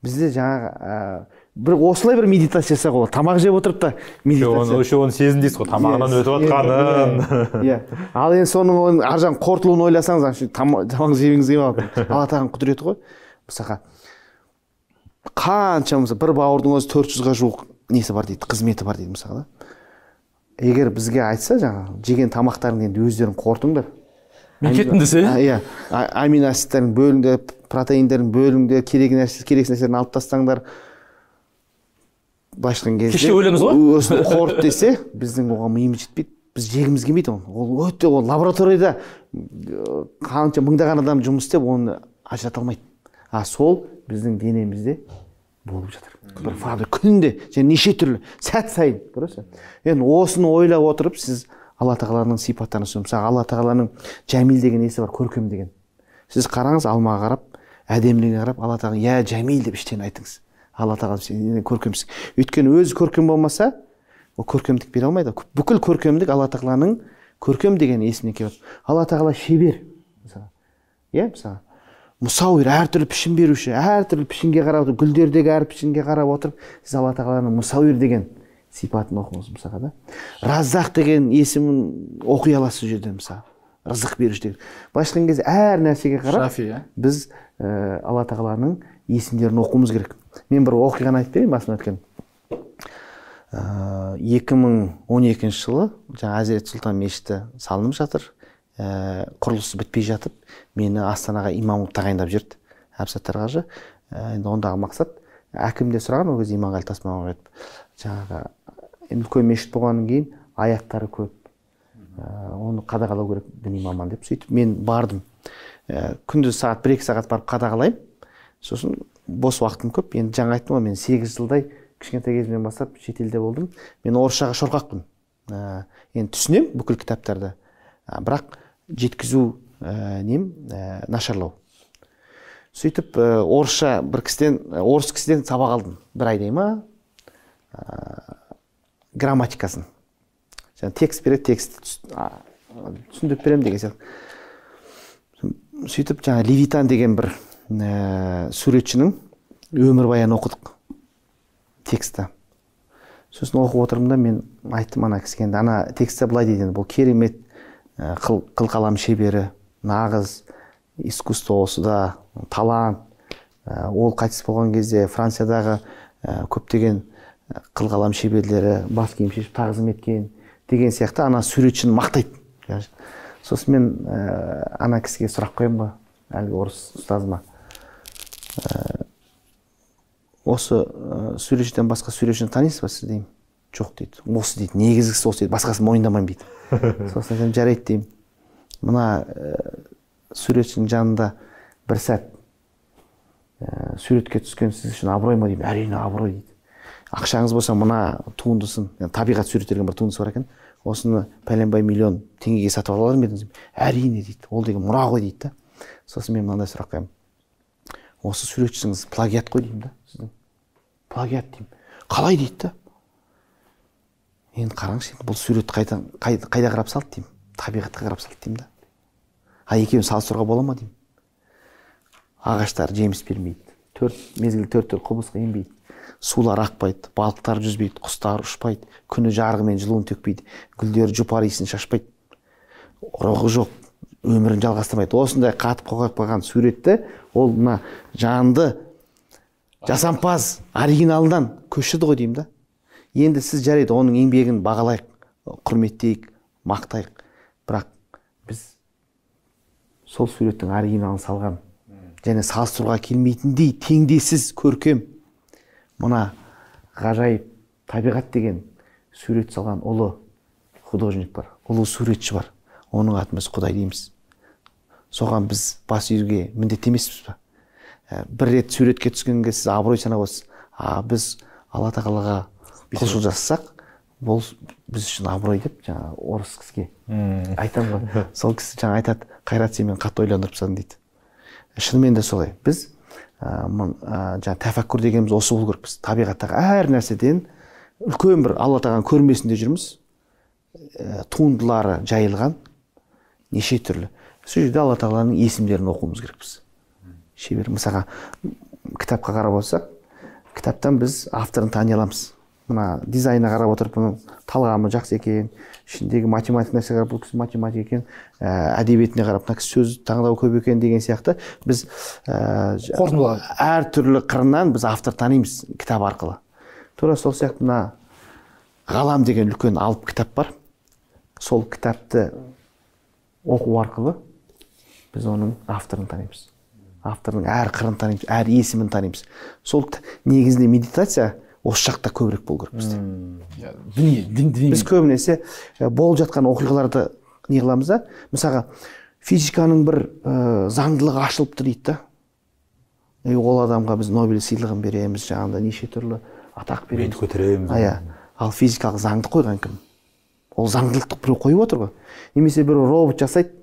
бізде жаңағы э, бір осылай бір медитация жасауға болады тамақ жеп отырып та медитация еще оны сезін дейсіз ғой тамағынан өтіп жатқанын иә ал енді соның ар жағын қорытылуын ойласаңыз тамақ жегіңіз келіп алады алла тағаланың құдіреті ғой мысалға қанша мысалы бір бауырдың өзі төрт жүзге жуық несі бар дейді қызметі бар дейді мысалы егер бізге айтса жаңағы жеген тамақтарыңды енді өздерің қорытыңдар мен кеттім десе иә амино бөліңдер протеиндерін бөліңдер керек нәрсе керексіз нәрселерін алып тастаңдар былайша айтқан кезде кеше өлеміз ғой қорып десе біздің оған миымыз жетпейді біз жегіміз келмейді оны ол өте ол лабораторияда қанша мыңдаған адам жұмыс істеп оны ажырата алмайды а сол біздің денемізде болып жатыр бір фабрика күнде және неше түрлі сәт сайын дұрыс енді осыны ойлап отырып сіз алла тағаланың сипаттарын мысалы алла тағаланың жәмил деген есі бар көркем деген сіз қараңыз алмаға қарап әдемілігіне қарап алла тағала иә жәмил деп іштен айтыңыз алла тағалам сен көркемсің өйткені өзі көркем болмаса ол көркемдік бере алмайды бүкіл көркемдік алла тағаланың көркем деген есімнен келіп жатыр алла тағала шебер мысалы иә мысалы мұсауир әртүрлі пішін беруші әртүрлі пішінге қарап отырып гүлдердегі әр пішінге қарап отырып сіз алла тағаланың мұсауир деген сипатын оқыңыз мысалға да раззақ деген есімін оқи аласыз сол жерден мысалы рызық беруші деген былайша айтқан кезде әр нәрсеге қарап шафи біз ә, алла тағаланың есімдерін оқуымыз керек мен бір оқиғаны айтып берейін басынан өткен ә, екі мың он екінші жылы жаңағы әзірет сұлтан мешіті салынып жатыр ә, құрылысы бітпей жатып мені астанаға имам қылып тағайындап жіберді әбсаттар қажы ә, енді ондағы мақсат әкімде сұраған ол кезде иманғали тасмағамбетов еді жаңағы енді үлкен мешіт болғаннан кейін аяттары көп ә, оны қадағалау керек діни маман деп сөйтіп мен бардым ә, күндіз сағат бір екі сағат барып қадағалаймын сосын бос уақытым көп енді жаңа айттым ғой мен сегіз жылдай кішкентай кезімнен бастап шетелде болдым мен орысшаға шорқақпын ә, енді түсінемін бүкіл кітаптарды бірақ жеткізу ә, нем ә, нашарлау сөйтіп ә, орысша бір кісіден ә, орыс кісіден сабақ алдым бір айдай ма ә, грамматикасын жаңа текст береді текст түсіндіріп беремін деген сияқты сөйтіп жаңағы левитан деген бір ә, суретшінің өмірбаянын оқыдық тексті сосын оқып отырдым да мен айттым ана кісіге енді ана текстте былай дейді бұл керемет э, қыл, қыл қалам шебері нағыз искусство осыда талант э, ол қайтыс болған кезде франциядағы көптеген қыл қалам шеберлері бас киім шешіп тағзым еткен деген сияқты ана суретшіні мақтайды сосын мен ана кісіге сұрақ қоямын ба әлгі орыс ұстазыма Э, осы ә, суретшіден басқа суретшіні танисыз ба сіз деймін жоқ дейді осы дейді негізгісі осы дейді басқасын мойындамаймын дейді сосын айтамын жарайды деймін мына ә, суретшінің жанында бір сәт ә, суретке түскен сіз үшін абырой ма деймін әрине абырой дейді ақшаңыз болса мына туындысын yani, табиғат суреттелген бір туындысы бар екен осыны пәленбай миллион теңгеге сатып ала алар ма едіңіз әрине дейді ол деген мұра ғой дейді да сосын мен мынандай сұрақ қоямын осы суретшіңіз плагиат қой деймін да сіздің плагиат деймін қалай дейді да енді қараңызшы енді бұл сурет қайда, қайда, қайда қарап салды деймін табиғатқа қарап салды деймін да а екеуін салыстыруға бола ма деймін ағаштар жеміс бермейді төрт мезгіл төрт түрлі құбылысқа енбейді сулар ақпайды балықтар жүзбейді құстар ұшпайды күні жарығымен жылуын төкпейді гүлдер жұпар иісін шашпайды ұрығы жоқ өмірін жалғастырмайды осындай қатып қоғап қалған суретті ол мына жанды жасампаз оригиналынан көшірді ғой деймін да енді сіз жарайды оның еңбегін бағалайық құрметтейік мақтайық бірақ біз сол суреттің оригиналын салған және салыстыруға келмейтіндей теңдесіз көркем мына ғажайып табиғат деген сурет салған ұлы художник бар ұлы суретші бар оның атын біз құдай дейміз соған біз бас июге міндетті емеспіз ба ә, бір рет суретке түскенге сіз абырой санап отырсыз а біз алла тағалаға құлшылық жасасақ бұл біз үшін абырой деп жаңағы орыс кісіге айтамын ғой сол кісі жаңа айтады қайрат сен мені қатты ойландырыпсың дейді ә, шынымен де солай біз ә, жаңағы тәфәккүр дегеніміз осы болу керек біз табиғаттағы әр нәрседен үлкен бір алла тағаланың көрмесінде жүрміз ә, туындылары жайылған неше түрлі сол жерде алла тағаланың есімдерін оқуымыз керекпіз шебер мысалға кітапқа қарап отырсақ кітаптан біз авторын тани аламыз мына дизайнына қарап отырып бұның талғамы жақсы екен ішіндегі математик нәрсе қарап бұл кісі математик екен ә, әдебиетіне қарап мына кісі сөз таңдауы көп екен деген сияқты біз ә, әр әртүрлі қырынан біз автор танимыз кітап арқылы тура сол сияқты мына ғалам деген үлкен алып кітап бар сол кітапты оқу арқылы біз оның авторын танимыз автордың әр қырын танимыз әр есімін танимыз сол негізінде медитация осы жақта көбірек болу керек бізде діни біз көбінесе болып жатқан оқиғаларды не қыламыз да мысалға физиканың бір ә, заңдылығы ашылып тұр дейді да и ол адамға біз нобель сыйлығын береміз жаңағыдай неше түрлі атақ береміз мен көтереміз иә ал физикалық заңды қойған кім ол заңдылықты біреу қойып отыр ғой немесе бір робот жасайды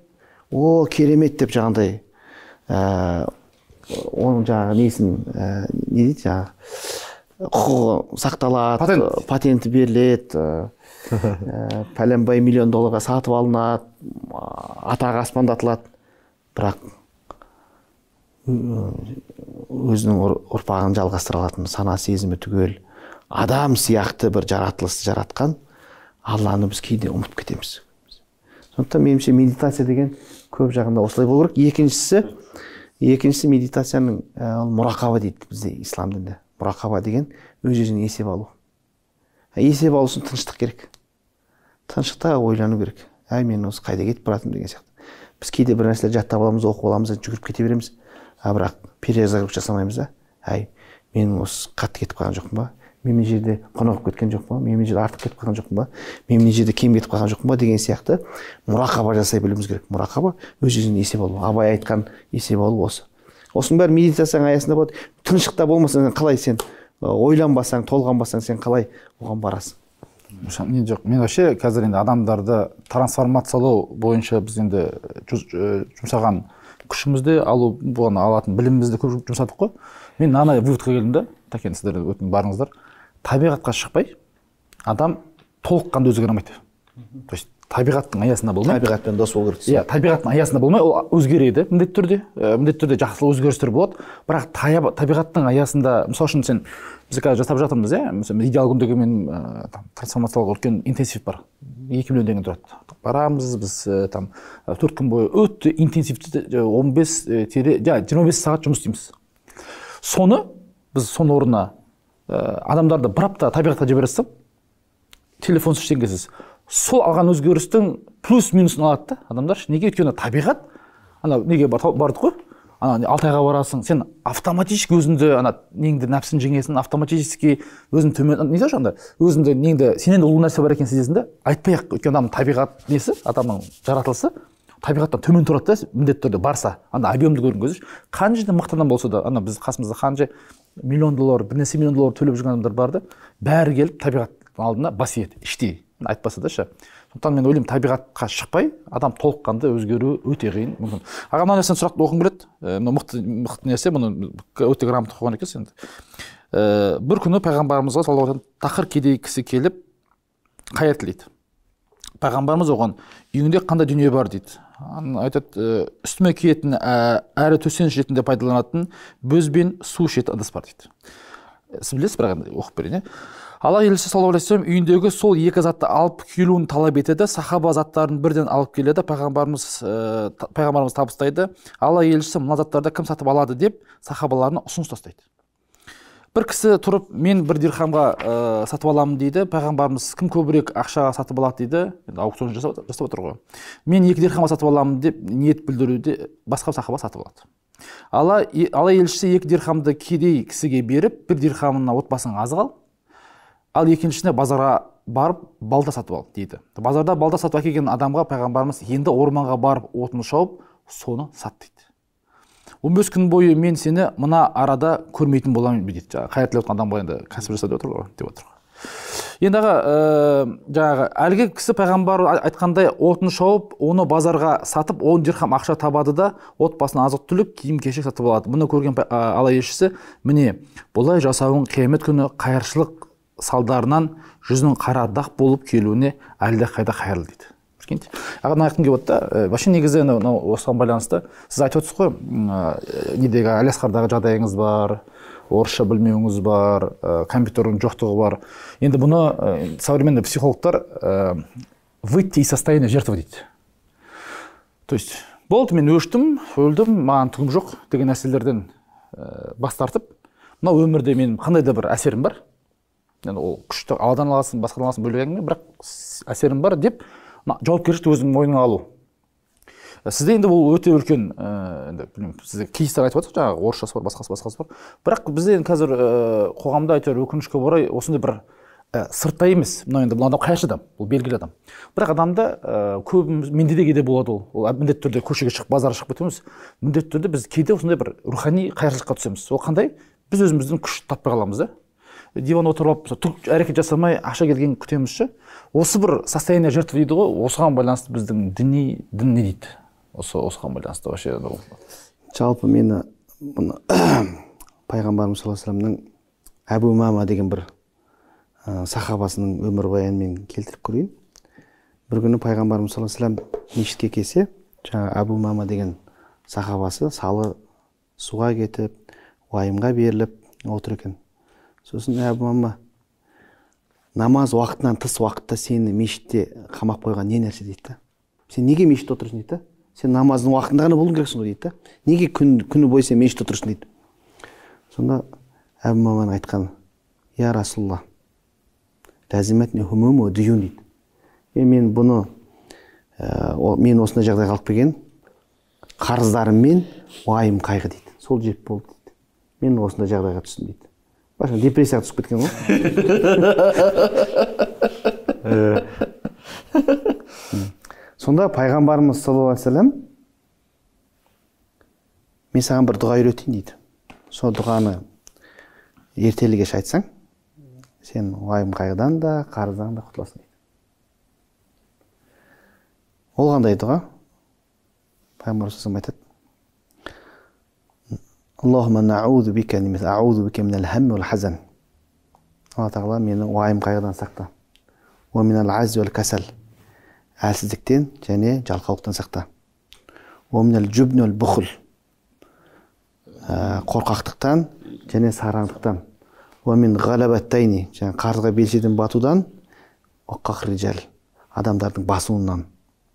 о керемет деп жаңағыдай ә, оның жаңағы несін не дейді жаңағы құқығы сақталады патенті беріледі ә, пәленбай миллион долларға сатып алынады атағы аспандатылады бірақ өзінің ұрпағын жалғастыра алатын сана сезімі түгел адам сияқты бір жаратылысты жаратқан алланы біз кейде ұмытып кетеміз сондықтан меніңше медитация деген көп жағында осылай болу керек екіншісі екіншісі медитацияның ә, ол мұрақаба дейді бізде ислам дінінде мұрақаба деген өз өзіне есеп алу есеп алу үшін тыныштық керек тыныштықта ойлану керек әй мен осы қайда кетіп баратырмын деген сияқты біз кейде бір нәрселер жаттап аламыз оқып аламыз жүгіріп кете береміз а бірақ перезагрузка жасамаймыз да әй мен осы қатты кетіп қалған жоқпын ба мен мына жерде құнығып кеткен жоқпын ба мен мына жерде артық кетіп қалған жоқпын ба мен мына жерде кем кетіп қалған жоқпын ба деген сияқты мұрақаба жасай білуіміз керек мұрақаба өз өзіңе есеп алу абай айтқан есеп алу осы осының бәрі медитацияның аясында болады тыныштықта болмасаң қалай сен ойланбасаң толғанбасаң сен қалай оған барасың мен жоқ мен вообще қазір енді адамдарды трансформациялау бойынша біз енді жұмсаған күшімізді алу бұған алатын білімімізді көп жұмсадық қой мен мынандай выводқа келдім да тәкен сіздер өтін барыңыздар табиғатқа шықпай адам толыққанды өзгере алмайды то есть табиғаттың аясында болмай табиғатпен дос болу керек иә табиғаттың аясында болмай ол өзгереді міндетті түрде ә, міндетті түрде жақсы өзгерістер болады бірақ табиғаттың аясында мысалы үшін сен біз қазір жасап жатырмыз иә мысалы идеал күндігі мен ә, там трансформациялық үлкен интенсив бар екі миллион теңге тұрады барамыз біз э, там төрт күн бойы өте интенсивті он бес тире жиырма бес сағат жұмыс істейміз соны біз соның орнына ә, адамдарды бір апта табиғатқа жібересіз телефонсыз ештеңесіз сол алған өзгерістің плюс минусын алады да адамдаршы неге өйткені табиғат анау неге бардық қой ана алтайға барасың сен автоматически өзіңді ана неңді нәпсін жеңесің автоматически өзің төмен не айтсаңшы анда өзіңді неңді сенен ұлы нәрсе бар екенін сезесің да айтпай ақ өйткені адамның табиғат несі адамның жаратылысы табиғаттан төмен тұрады да міндетті түрде барса ана объемды көрген кезде қанша мықты адам болса да ана біз қасымызда қанша миллион доллар бірнәрсе миллион доллар төлеп жүрген адамдар бар да бәрі келіп табиғаттың алдына бас иеді іштей айтпаса да ше сондықтан мен ойлаймын табиғатқа шықпай адам толыққанды өзгеруі өте қиын мүмкін аға мына нәрсені сұрақ оқығым келеді мына мықты мықты нәрсе бұны өте грамотно қойған екенсіз енді бір күні пайғамбарымызға саллаллаху алейхи тақыр кедей кісі келіп қайыр тілейді пайғамбарымыз оған үйіңде қандай дүние бар дейді айтады э, үстіме киетін э, әрі төсеніш ретінде пайдаланатын бөз бен су ішетін ыдыс бар дейді э, сіз білесіз бірақ енді оқып берейін иә алла елшісі саллаллаху алейхи үйіндегі сол екі затты алып келуін талап етеді сахаба заттарын бірден алып келеді пайғамбарымыз пайғамбарымыз табыстайды алла елшісі мына заттарды кім сатып алады деп сахабаларына ұсыныс тастайды бір кісі тұрып мен бір дирхамға ә, сатып аламын дейді пайғамбарымыз кім көбірек ақшаға сатып алады дейді енді аукцион жасап, отыр ғой мен екі дирхамға сатып аламын деп ниет білдіруде басқа сахаба сатып алады алла алла елшісі екі дирхамды кедей кісіге беріп бір дирхамына отбасыңа азық ал ал екіншісіне базарға барып балда сатып ал дейді базарда балда сатып әкелген адамға пайғамбарымыз енді орманға барып отын шауып соны сат он бес күн бойы мен сені мына арада көрмейтін боламын дейді жаңағы қайыр тілеп адам ғой енді кәсіп деп отыр ғой деп отыр енді аға жаңағы әлгі кісі пайғамбар айтқандай отын шауып оны базарға сатып он дирхам ақша табады да отбасына азық түлік киім кешек сатып алады мұны көрген алла елшісі міне бұлай жасауың қиямет күні қайыршылық салдарынан жүзінің қара дақ болып келуіне әлдеқайда қайырлы дейді кішкентай мынаны айтқым келіп отыр да вообще негізі мынау осыған байланысты сіз айтып отырсыз ғой недегі асқардағы жағдайыңыз бар орысша білмеуіңіз бар компьютердің жоқтығы бар енді бұны ә, современный психологтар ә, выйти из состояния жертвы дейді то есть болды мен өштім өлдім маған түгім жоқ деген нәрселерден бас тартып мынау өмірде менің қандай да бір әсерім бар енді ол күшті алладан аласың басқадан аласың бөлек әңгіме бірақ әсерім бар деп жауапкершілікті өзің мойныңа алу ә, сізде енді бұл өте үлкен ыыы ә, енді білмеймін сізде кейстер айтып жатсыз жаңағы орысшасы бар басқасы басқасы бар бірақ бізде енді қазір ііі ә, қоғамда әйтеуір өкінішке орай осындай бір ә, сырттай емес мынау енді бұл адам қайыршы адам бұл белгілі адам бірақ адамда ә, көбіміз менде де кейде болады ол ол міндетті түрде көшеге шығып базарға шығып кетеміз міндетті түрде біз кейде осындай бір рухани қайыршылыққа түсеміз ол қандай біз өзіміздің күш таппай қаламыз да диван отырып алып әрекет жасамай аша келгенін күтеміз ше осы бір состояние жертвы дейді ғой осыған байланысты біздің діни дін не дейді осы осыған байланысты вообще жалпы мені бұны пайғамбарымыз саллаллаху алейхи әбу мама деген бір ә, сахабасының мен келтіріп көрейін бір күні пайғамбарымыз саллаллаху алейхи мешітке келсе жаңағы әбу мама деген сахабасы салы суға кетіп уайымға беріліп отыр екен сосын әбу мама намаз уақытынан тыс уақытта сені мешітте қамап қойған не нәрсе дейді сен неге мешітте отырсың дейді сен намаздың уақытында ғана болуың керексің ғой дейді да неге күн, күні бойы сен мешітте отырсың дейді сонда әбу маман айтқан я расулалла дейді е мен бұны ә, мен осындай жағдай алып келген қарыздарым мен уайым қайғы дейді сол жеп болды дейді мен осындай жағдайға түстім дейді былайша депрессияға түсіп кеткен ғой сонда пайғамбарымыз саллаллаху алейхи вассалам мен саған бір дұға үйретейін дейді сол дұғаны ертелі кеш айтсаң сен уайым қайғыдан да қарыздан да құтыласың дейді ол қандай дұға пайғамбар айтады аллахума науду бика немесе аузу бика минал хәм уал хазан алла тағала мені уайым қайғыдан сақта уа мин ал аз уал касал әлсіздіктен және жалқаулықтан сақта уа мин ал жубн уал бухл қорқақтықтан және сараңдықтан уа мин ғалабаттайни жаңағы қарызға белшеден батудан риджал адамдардың басуынан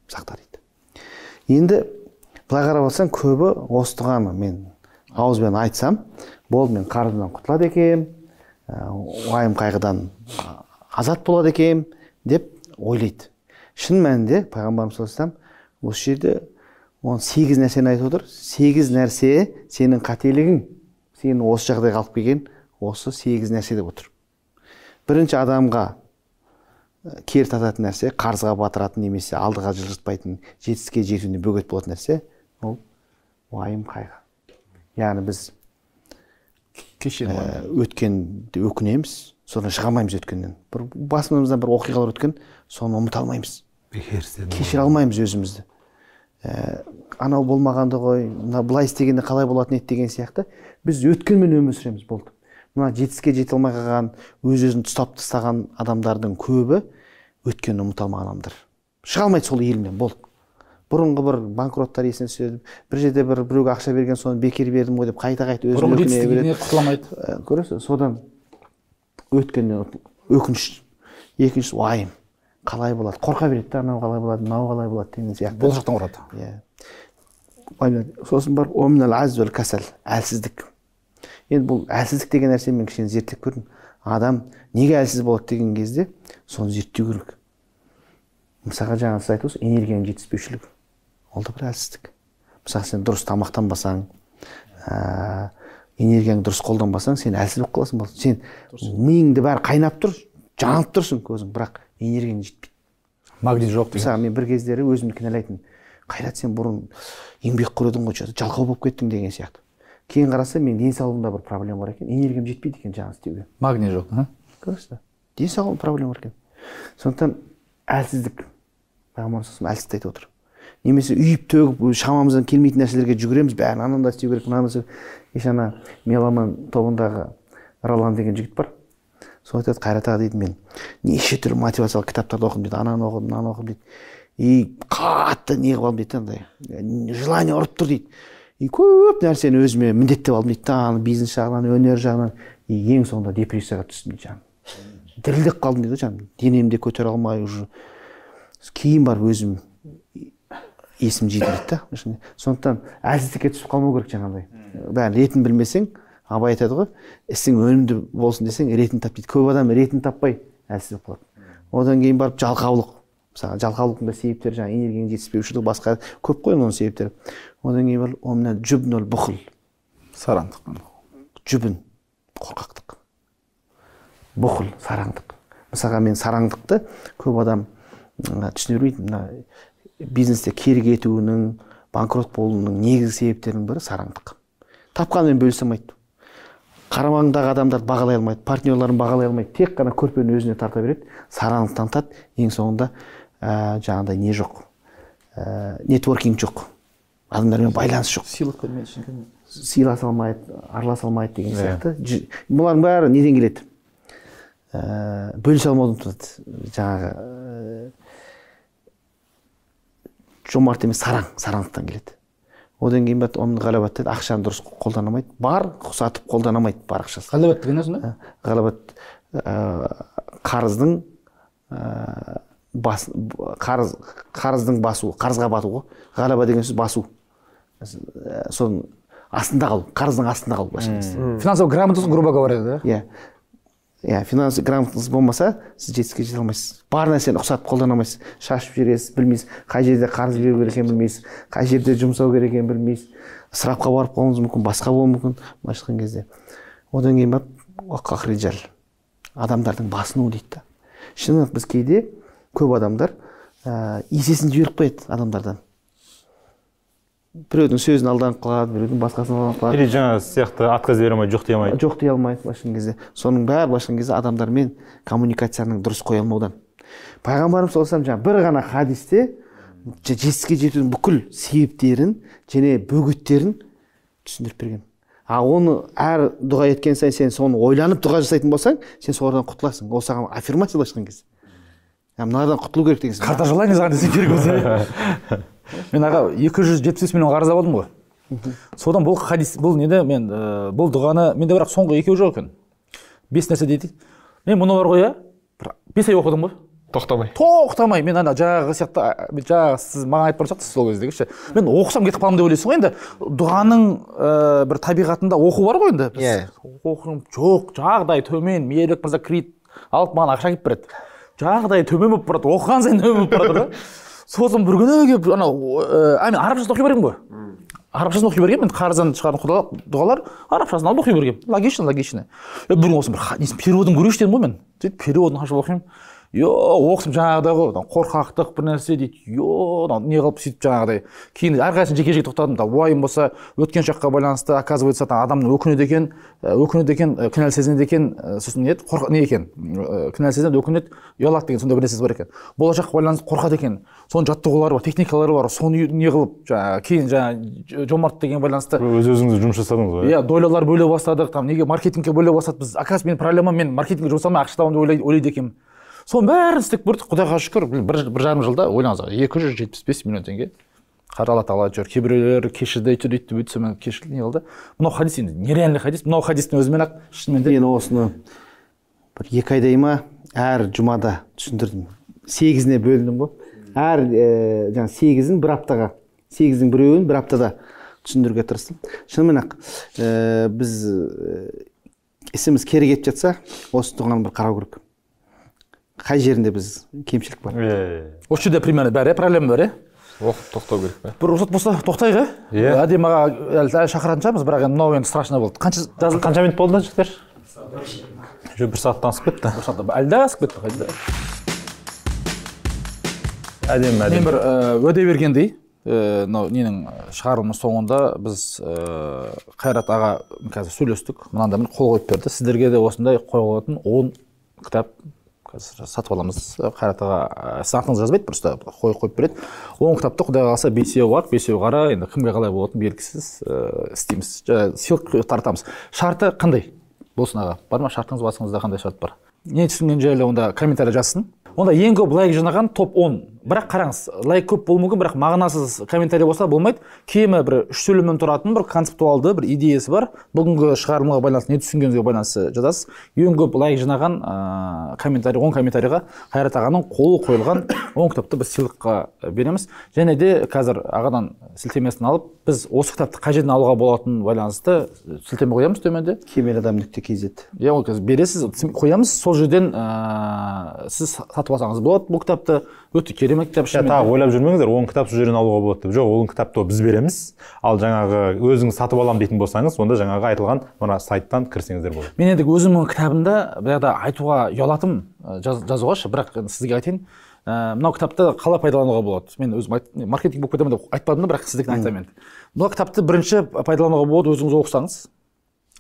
сақта дейді енді былай қарап отырсаң көбі осыған мен ауызбен айтсам болды мен қарызымнан құтылады екенмін ә, уайым қайғыдан азат болады екенмін деп ойлайды шын мәнінде пайғамбарымыз саллаллаху осы жерде он сегіз нәрсені айтып отыр сегіз нәрсе сенің қателігің сені осы жағдайға алып келген осы сегіз нәрсе деп отыр бірінші адамға ә, кер тататын нәрсе қарызға батыратын немесе алдыға жылжытпайтын жетістікке жетуіне бөгет болатын нәрсе ол уайым қайғы яғни біз кеше ә, э, өткенді өкінеміз содан шыға алмаймыз өткеннен бір басымыздан бір оқиғалар өткен соны ұмыта алмаймыз кешіре алмаймыз өзімізді э, анау болмағанды ғой мына былай істегенде қалай болатын еді деген сияқты біз өткенмен өмір сүреміз болды мына жетістікке жете алмай қалған өз өзін ұстап тастаған адамдардың көбі өткенді ұмыта алмаған адамдар шыға алмайды сол елінен болды бұрынғы бір банкроттар есіне түседі бір жерде бір біреуге ақша берген соны бекер бердім ғой деп қайта қайта өзін алмайды ә, көресіз содан өткеннен өкініш екіншісі уайым қалай болады қорқа береді да анау қалай болады мынау қалай болады деген сияқты болашақтан қорқады иә сосын барып әлсіздік енді бұл әлсіздік деген нәрсені мен кішкене зерттеп көрдім адам неге әлсіз болады деген кезде соны зерттеу керек мысалға жаңа сіз айтып отырсыз энергияның жетіспеушілігі ол да бір әлсіздік мысалы сен дұрыс тамақтанбасаң ә, энергияңды дұрыс қолданбасаң сен әлсіз болып қаласың сен миыңды бәрі қайнап тұр жанып тұрсың көзің бірақ энергияң жетпейді магний жоқ мысалы мен бір кездері өзімді кінәлайтынмын қайрат сен бұрын еңбек едің ғой че жалқау болып кеттің деген сияқты кейін қараса менің денсаулығымда бір проблема бар екен энергиям жетпейді екен жаңағы істеуге магний жоқ а көресіз денсаулығым проблема бар екен сондықтан әлсіздік пайғамбарымыз әлсіздікті айтып отыр немесе үйіп төгіп шамамыздан келмейтін нәрселерге жүгіреміз бәрін анандай істеу керек мынаны істеу кеше ана меломан тобындағы ролан деген жігіт бар сол айтады қайрат аға дейді мен неше түрлі мотивациялық кітаптарды оқыдым дейді ананы оқыдым мынаны оқыдым дейді и қатты не қылып алдым дейді андай желание ұрып тұр дейді и көп нәрсені өзіме міндеттеп алдым дейді да ана бизнес жағынан өнер жағынан и ең соңында депрессияға түстім дейді жаңағы дірілдеп қалдым дейді ғой жаңағы денемді көтере алмай уже кейін барып өзім есім жиды дейді да сондықтан әлсіздікке түсіп қалмау керек жаңағыдай бәрі ретін білмесең абай айтады ғой ісің өнімді болсын десең ретін тап дейді көп адам ретін таппай әлсіз болып қалады одан кейін барып жалқаулық мысалы жалқаулықтың да себептері жаңағы энергияң жетіспеушілігі басқа көп қой оның себептері одан кейін барып о мына сараңдық жүбін қорқақтық бұхыл сараңдық мысалға мен сараңдықты көп адам түсіне бермейді мына бизнесте кері кетуінің банкрот болуының негізгі себептерінің бірі сараңдық тапқанымен бөлісе алмайды қарамағындағы адамдарды бағалай алмайды партнерларын бағалай алмайды тек қана көрпені өзіне тарта береді сараңдық танытады ең соңында ә, жаңағыдай не жоқ ә, нетворкинг жоқ адамдармен байланыс жоқ сыйлық сыйласа алмайды араласа алмайды деген иә. сияқты бұлардың бәрі неден келеді ә, бөлісе алмаудан туады жаңағы жомарт емес сараң сараңдықтан келеді одан кейін барып омны ғалабат деді ақшаны дұрыс қолдана алмайды бар ұқсатып қолдана алмайды бар ақшасын ғалабат деген не сонда ә, ғалабат ә, қарыздың ә, бас қарыз қарыздың басуы қарызға бату ғой ғалаба деген сөз басу ә, соның астында қалу қарыздың астында қалу былайша Финансовый грамотность грубо говоря да иә иә финансы грамотность болмаса сіз жетістікке жете алмайсыз бар нәрсені ұқсатып қолдана алмайсыз шашып жібересіз білмейсіз қай жерде қарыз беру керек екенін білмейсіз қай жерде жұмсау керек екенін білмейсіз ысырапқа барып қалуыңыз мүмкін басқа болуы мүмкін былайша айтқан кезде одан кейін барып адамдардың басынуы дейді да шынымен біз кейде көп адамдар ә, есесін жіберіп қояды адамдардан біреудің сөзіне алданып қалады біреудің басқасын алданып қалады или жаңағы сияқты отказ бере алмайды жоқ дей алмайды жоқ дей алмайды былайша айтқан кезде соның бәрі былайша айтқан кезде адамдармен коммуникацияның дұрыс қоя алмаудан пайғамбарымыз саллаллаху алейхи бір ғана хадисте жетістікке жетудің бүкіл себептерін және бөгеттерін түсіндіріп берген а оны әр дұға еткен сайын сен соны ойланып дұға жасайтын болсаң сен солардан құтыласың ол саған аффирмация былайша айтқан кезде мыналардан құтылу керек деген карта жалайын саған десең керек болса иә. мен аға екі жүз жетпіс бес миллион қарыз алдым ғой содан бұл хадис бұл неде мен э, бұл дұғаны менде бірақ соңғы екеуі жоқ екен бес нәрсе дейді мен мұны бар ғой иә бір бес ай оқыдым ғой тоқтамай тоқтамай мен ана жаңағы сияқты жаңағы сіз маған айтып бара жатсыз сол кездегі ше мен оқысам кетіп қаламын деп ойлайсыз ғой енді дұғаның ә, бір табиғатында оқу бар ғой енді иә yeah. жоқ жағдай төмен мейірбек мырза кредит алып маған ақша әкеліп береді жағдайы төмен болып барады оқыған сайын төмен болып бара да сосын бір күні келіп анау а мен арабшасын оқи бергенмін ғой арабшасын оқи бергенмін енді қарыздан шығатын дұғалар арабшасын алып оқи бергенмін логично логично бір күні бір несін переводын көрейінші дедім ғой мен сөйтіп переводын ашып оқимын жаңағыдай ғой ғой қорқақтық бір нәрсе дейді мынау не қылып сөйтіп жаңағыдай кейін әрқайсысын жеке жеке тоқтадым да уайым болса өткен шаққа байланысты оказывается там адамның өкінеді екен өкінеді екен кінәлі сезінеді екен сосын не не екен кінәлі сезінеді өкінеді ұялады деген сондай бір нәрсесі бар екен болашаққа байланысты қорқады екен соның жаттығулары бар техникалары бар соны не қылып жаңағы кейін жаңағы жомарт деген байланысты өз өзіңіз жұмыс жасадыңыз ғой иә, иә долялар бөле бастадық там неге маркетингке бөле бастады біз оказывается менің проблемам мен маркетингке жұмсамай ақша табамын деп ойлайды екенмін соның бәрін істеп көрдік құдайға шүкір бір, бір жарым жылда ойлаңыз екі жүз жетпіс бес миллион теңге қара алла тағала жүр кейбіреулер кешірді әйтеуір өйтті бүйтті сонымен кешірді не қылды мынау хадис енді нереальный хадис мынау хадистің өзімен ақ шынымен де мен осыны бір екі айдай ма әр жұмада түсіндірдім сегізіне бөлдім ғой әр ә, жаңағы сегізін бір аптаға сегіздің біреуін бір аптада түсіндіруге тырыстым шынымен ақ ә, біз ісіміз кері кетіп жатса осы дұғаны бір қарау керек қай жерінде біз кемшілік бар иә осы жерде примерно бәрі проблема бар иә оқып тоқтау керек па бір рұқсат болса тоқтайық иә иә әдемі аға әлі шақыратын шығармыз бірақ енді мынау енді страшно болды қанша қанша минут болды жігіттер жоқ бір сағаттан асып кетті бір сағаттан әлі де асып кетті қайда әдемі әдемі мен бір уәде бергендей мынау ненің шығарылымның соңында біз ыыы қайрат аға қазір сөйлестік мынандай қол қойып берді сіздерге де осындай қойылатын он кітап қазір сатып аламыз э, қайрат аға э, сіздің атыңызды жазбайды просто қой қойып береді он кітапты құдай қаласа бесеуі бар бесеуі қара енді кімге қалай болатыны белгісіз э, істейміз сыйлық тартамыз шарты қандай болсын аға бар ма шартыңыз басыңызда қандай шарт бар не түсінгені жайлы онда комментарий жазсын онда ең көп лайк жинаған топ он бірақ қараңыз лайк көп болуы мүмкін бірақ мағынасыз комментарий болса болмайды кемі бір үш сөйлемнен тұратын бір концептуалды бір идеясы бар бүгінгі шығарылымға байланысты не түсінгеніңізге байланысты жазасыз ең көп лайк жинаған ыыы ә, комментарий он комментарийға қайрат ағаның қолы қойылған он кітапты біз сыйлыққа береміз және де қазір ағадан сілтемесін алып біз осы кітапты қай жерден алуға болатынын байланысты сілтеме қоямыз төменде кемел адам нүкте кз иә ол қазір бересіз қоямыз сол жерден ыыы ә, сіз сатып алсаңыз болады бұл кітапты өте керемет кітап шынымен тағы ойлап жүрмеңіздер он кітап сол жерден алуға болады деп жоқ он кітапты біз береміз ал жаңағы өзіңіз сатып аламын дейтін болсаңыз онда жаңағы айтылған мына сайттан кірсеңіздер болады мен енді өзімнің кітабымда баяғыда айтуға ұялатынмын ә, жаз, жазуға ше бірақ сізге айтайын ә, мынау кітапты қалай пайдалануға болады мен өзім айт, маркетинг болып кетемін деп айтпадым да бірақ сіздікін айтамын енді мына кітапты бірінші пайдалануға болады өзіңіз оқысаңыз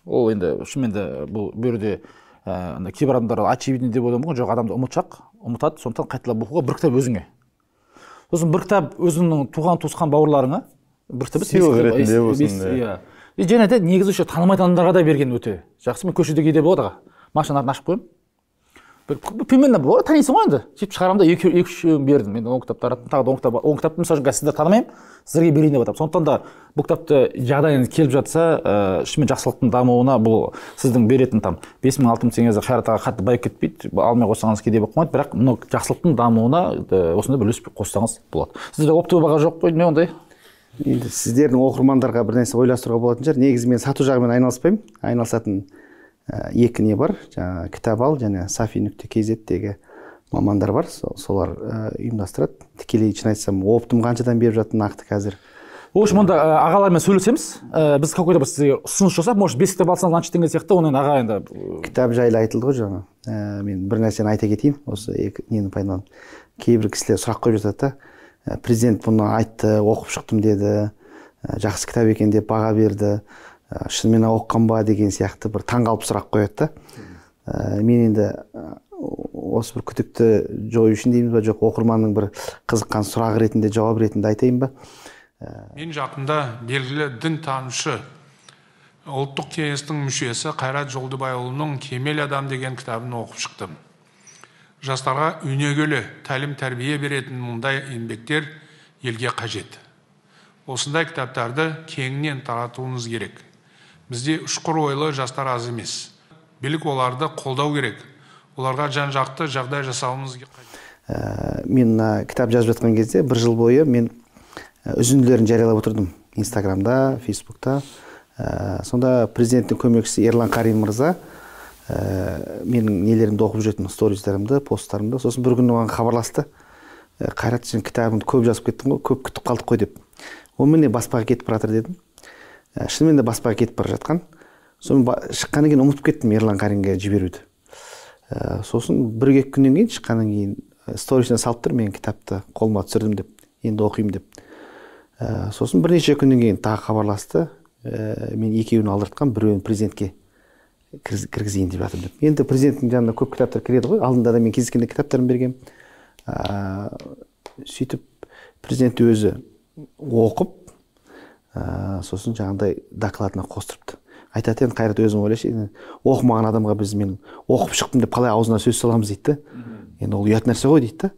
ол енді шынымен де бұл бұл жерде ә, кейбір адамдар очевидный деп ойлауы мүмкін жоқ адамды ұмытшақ ұмытады сондықтан қайталап оқуға бір кітап өзіңе сосын бір кітап өзіңнің туған туысқан бауырларыңа бір кітап сыйлық ретінде болсын иә және де негізі еще танымайтын адамдарға да берген өте жақсы мен көшеде кейде болады ғой артын ашып қоямын бір примерно болады танисың ғой енді сөйтіп шығарамын да екі үшеуін бердім мен он кітап таратым тағы да он кітап он кітапты мысалы үшін қазір сіздер танымаймын сіздерге берейін деп жатырмын сондықтан да бұл кітапты жағдайыңыз келіп жатса ыыы шынымен жақсылықтың дамуына бұл сіздің беретін там бес мың алты мың теңгеңіз аға қатты байып кетпейді алмай қойсаңыз кедей болып қалмайды бірақ мынау жақсылықтың дамуына осындай бір үлес қоссаңыз болады сізде оптовый баға жоқ қой не ондай енді сіздердің оқырмандарға бір нәрсе ойластыруға болатын шығар негізі мен сату жағымен айналыспаймын айналысатын Э, екі не бар жаңағы кітап ал және сафи нүкте кзтегі мамандар бар солар э, ұйымдастырады тікелей шын айтсам оптым қаншадан беріп жатыр нақты қазір в общем онда э, ағалармен сөйлесеміз ә, біз какой то бір сізге ұсыныс жасап может бес кітап алсаңыз значит деген сияқты оны енді аға енді кітап жайлы айтылды ғой жаңа ә, мен бір нәрсені айта кетейін осы екі нені пайдаланып кейбір кісілер сұрақ қойып жатады да президент бұны айтты оқып шықтым деді жақсы кітап екен деп баға берді Э, шынымен оқыған ба деген сияқты бір қалып сұрақ қояды да э, мен енді э, осы бір күдікті жою үшін дейміз ба жоқ оқырманның бір қызыққан сұрағы ретінде жауап ретінде айтайын ба мен жақында белгілі дінтанушы ұлттық кеңестің мүшесі қайрат жолдыбайұлының кемел адам деген кітабын оқып шықтым жастарға өнегелі тәлім тәрбие беретін мұндай еңбектер елге қажет осындай кітаптарды кеңінен таратуыңыз керек бізде ұшқыр ойлы жастар аз емес билік оларды қолдау керек оларға жан жақты жағдай жасауымыз керек ә, мен мына кітап жазып жатқан кезде бір жыл бойы мен үзінділерін жариялап отырдым инстаграмда фейсбукта ә, сонда президенттің көмекшісі ерлан қарин мырза ә, менің нелерімді оқып жүретін стористарымды посттарымды сосын бір күні маған хабарласты қайрат сен кітабыңды көп жазып кеттің ғой көп күтіп қалдық қой деп ол міне баспаға кетіп бара жатыр дедім Ә, шынымен де баспаға кетіп бара жатқан сонымен шыққаннан кейін ұмытып кеттім ерлан қаринге жіберуді ә, сосын бір екі күннен кейін шыққаннан кейін «Ә, сторисіне салып тұр мен кітапты қолыма түсірдім деп енді оқимын деп ә, сосын бірнеше күннен кейін тағы хабарласты ә, мен екеуін алдыртқан біреуін президентке кіргізейін деп жатырмын деп енді президенттің жанына көп кітаптар кіреді ғой алдында да мен кездескенде кітаптарын бергенмін ә, сөйтіп президент өзі оқып ә, сосын жаңағыдай докладына қостырыпты айтады енді қайрат өзің ойлашы енді оқымаған адамға біз мен оқып шықтым деп қалай аузына сөз саламыз дейді да енді ол ұят нәрсе ғой дейді да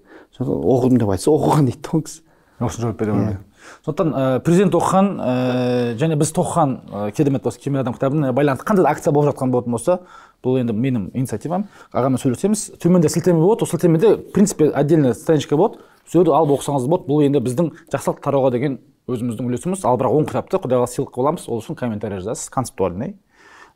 оқыдым деп айтса оқыған дейді ол кісі осыны жауап бере алмайды иә. сондықтан ә, президент оқыған ә, және біз тоқыған ә, керемет осы кемел адам кітабына байланысты қандай да акция болып жатқан болатын болса бұл енді менің инициативам ағамен сөйлесеміз төменде сілтеме болады ол сілтемеде в принципе отдельный страничка болады сол жерде алып оқысаңыз болады бұл енді біздің жақсылық тарауға деген өзіміздің үлесіміз ал бірақ он кітапты құдайға сыйлық аламыз ол үшін комментарий жазасыз концептуальный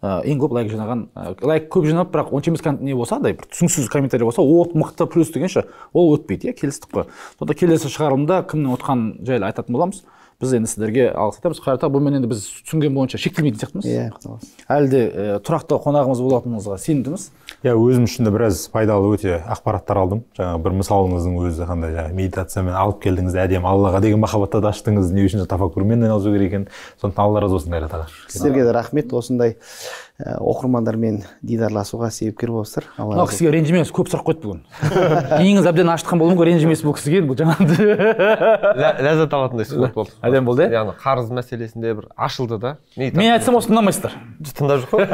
ә, ең көп лайк жинаған э, лайк көп жинап бірақ онша емес не болса андай бір түсініксіз комментарий болса о мықты плюс дегенше ол өтпейді иә келістік қой сонда келесі шығарылымда кімнің ұтқаны жайлы айтатын боламыз біз енді сіздерге алғыс айтамыз қайрат аға бұнымен енді біз түсінген бойынша шектелмейтін сияқтымыз иә yeah, әлі де ә, тұрақты қонағымыз болатыныңызға сенімдіміз иә yeah, өзім үшін де біраз пайдалы өте ақпараттар алдым жаңағы бір мысалыңыздың өзі қандай жаңағы медитациямен алып келдіңіз әдемі аллаға деген махаббатты да аштыңыз не үшін тафаккурмен айналысу керек екенін сондықтан алла разы болсын қайрат аға сіздерге де рахмет осындай Э, оқырмандармен дидарласуға себепкер болыпсыздар мынау кісіге ренжімеңіз көп сұрақ қойды бүгін миыңыз әбден ашытқан болуы мүмкін ренжімейсіз бұл кісіге бұл жаңағы ләззат алатындай сұхбат болды әдемі болды иә яғни қарыз мәселесінде бір ашылды да мен айтсам осы тыңдамайсыздар тыңдап жүр ғой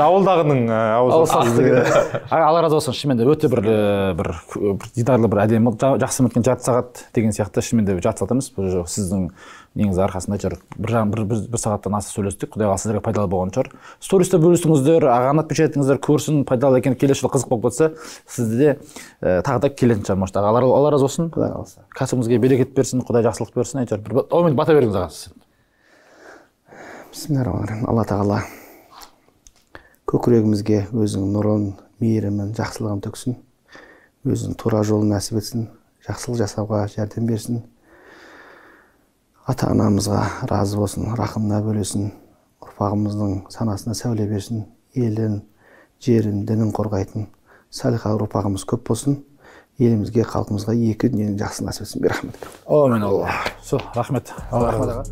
ауылдағының ауызы алла разы болсын шынымен де өте бір бір дидарлы бір әдемі жақсы өткен жарты сағат деген сияқты шынымен де жарты сағат емес сіздің негізі арқасында әйтеуір бір жарым бір, бір, бір сағаттан аса сөйлестік құдай қаласа сіздерге пайдалы болған шығар стористе бөлісіңіздер ағаны отмечать етіңіздер көрсін пайдалы екен келесі жылы қызық болып кетсе сізді де ә, тағы да келетін шығар может алла разы болсын құдай қаласа кәсібіңізге берекет берсін құдай жақсылық берсін әйтеуір бір аумен бата беріңіз аға сіз бісмиллахи алла тағала көкірегімізге өзінің нұрын мейірімін жақсылығын төксін өзінің тура жолын нәсіп етсін жақсылық жасауға жәрдем берсін ата анамызға разы болсын рақымына бөлесін ұрпағымыздың санасына сәуле берсін елін жерін дінін қорғайтын салиқалы ұрпағымыз көп болсын елімізге халқымызға екі дүниенің жақсы нәсіп етсін бирахмет аумин алла рахмет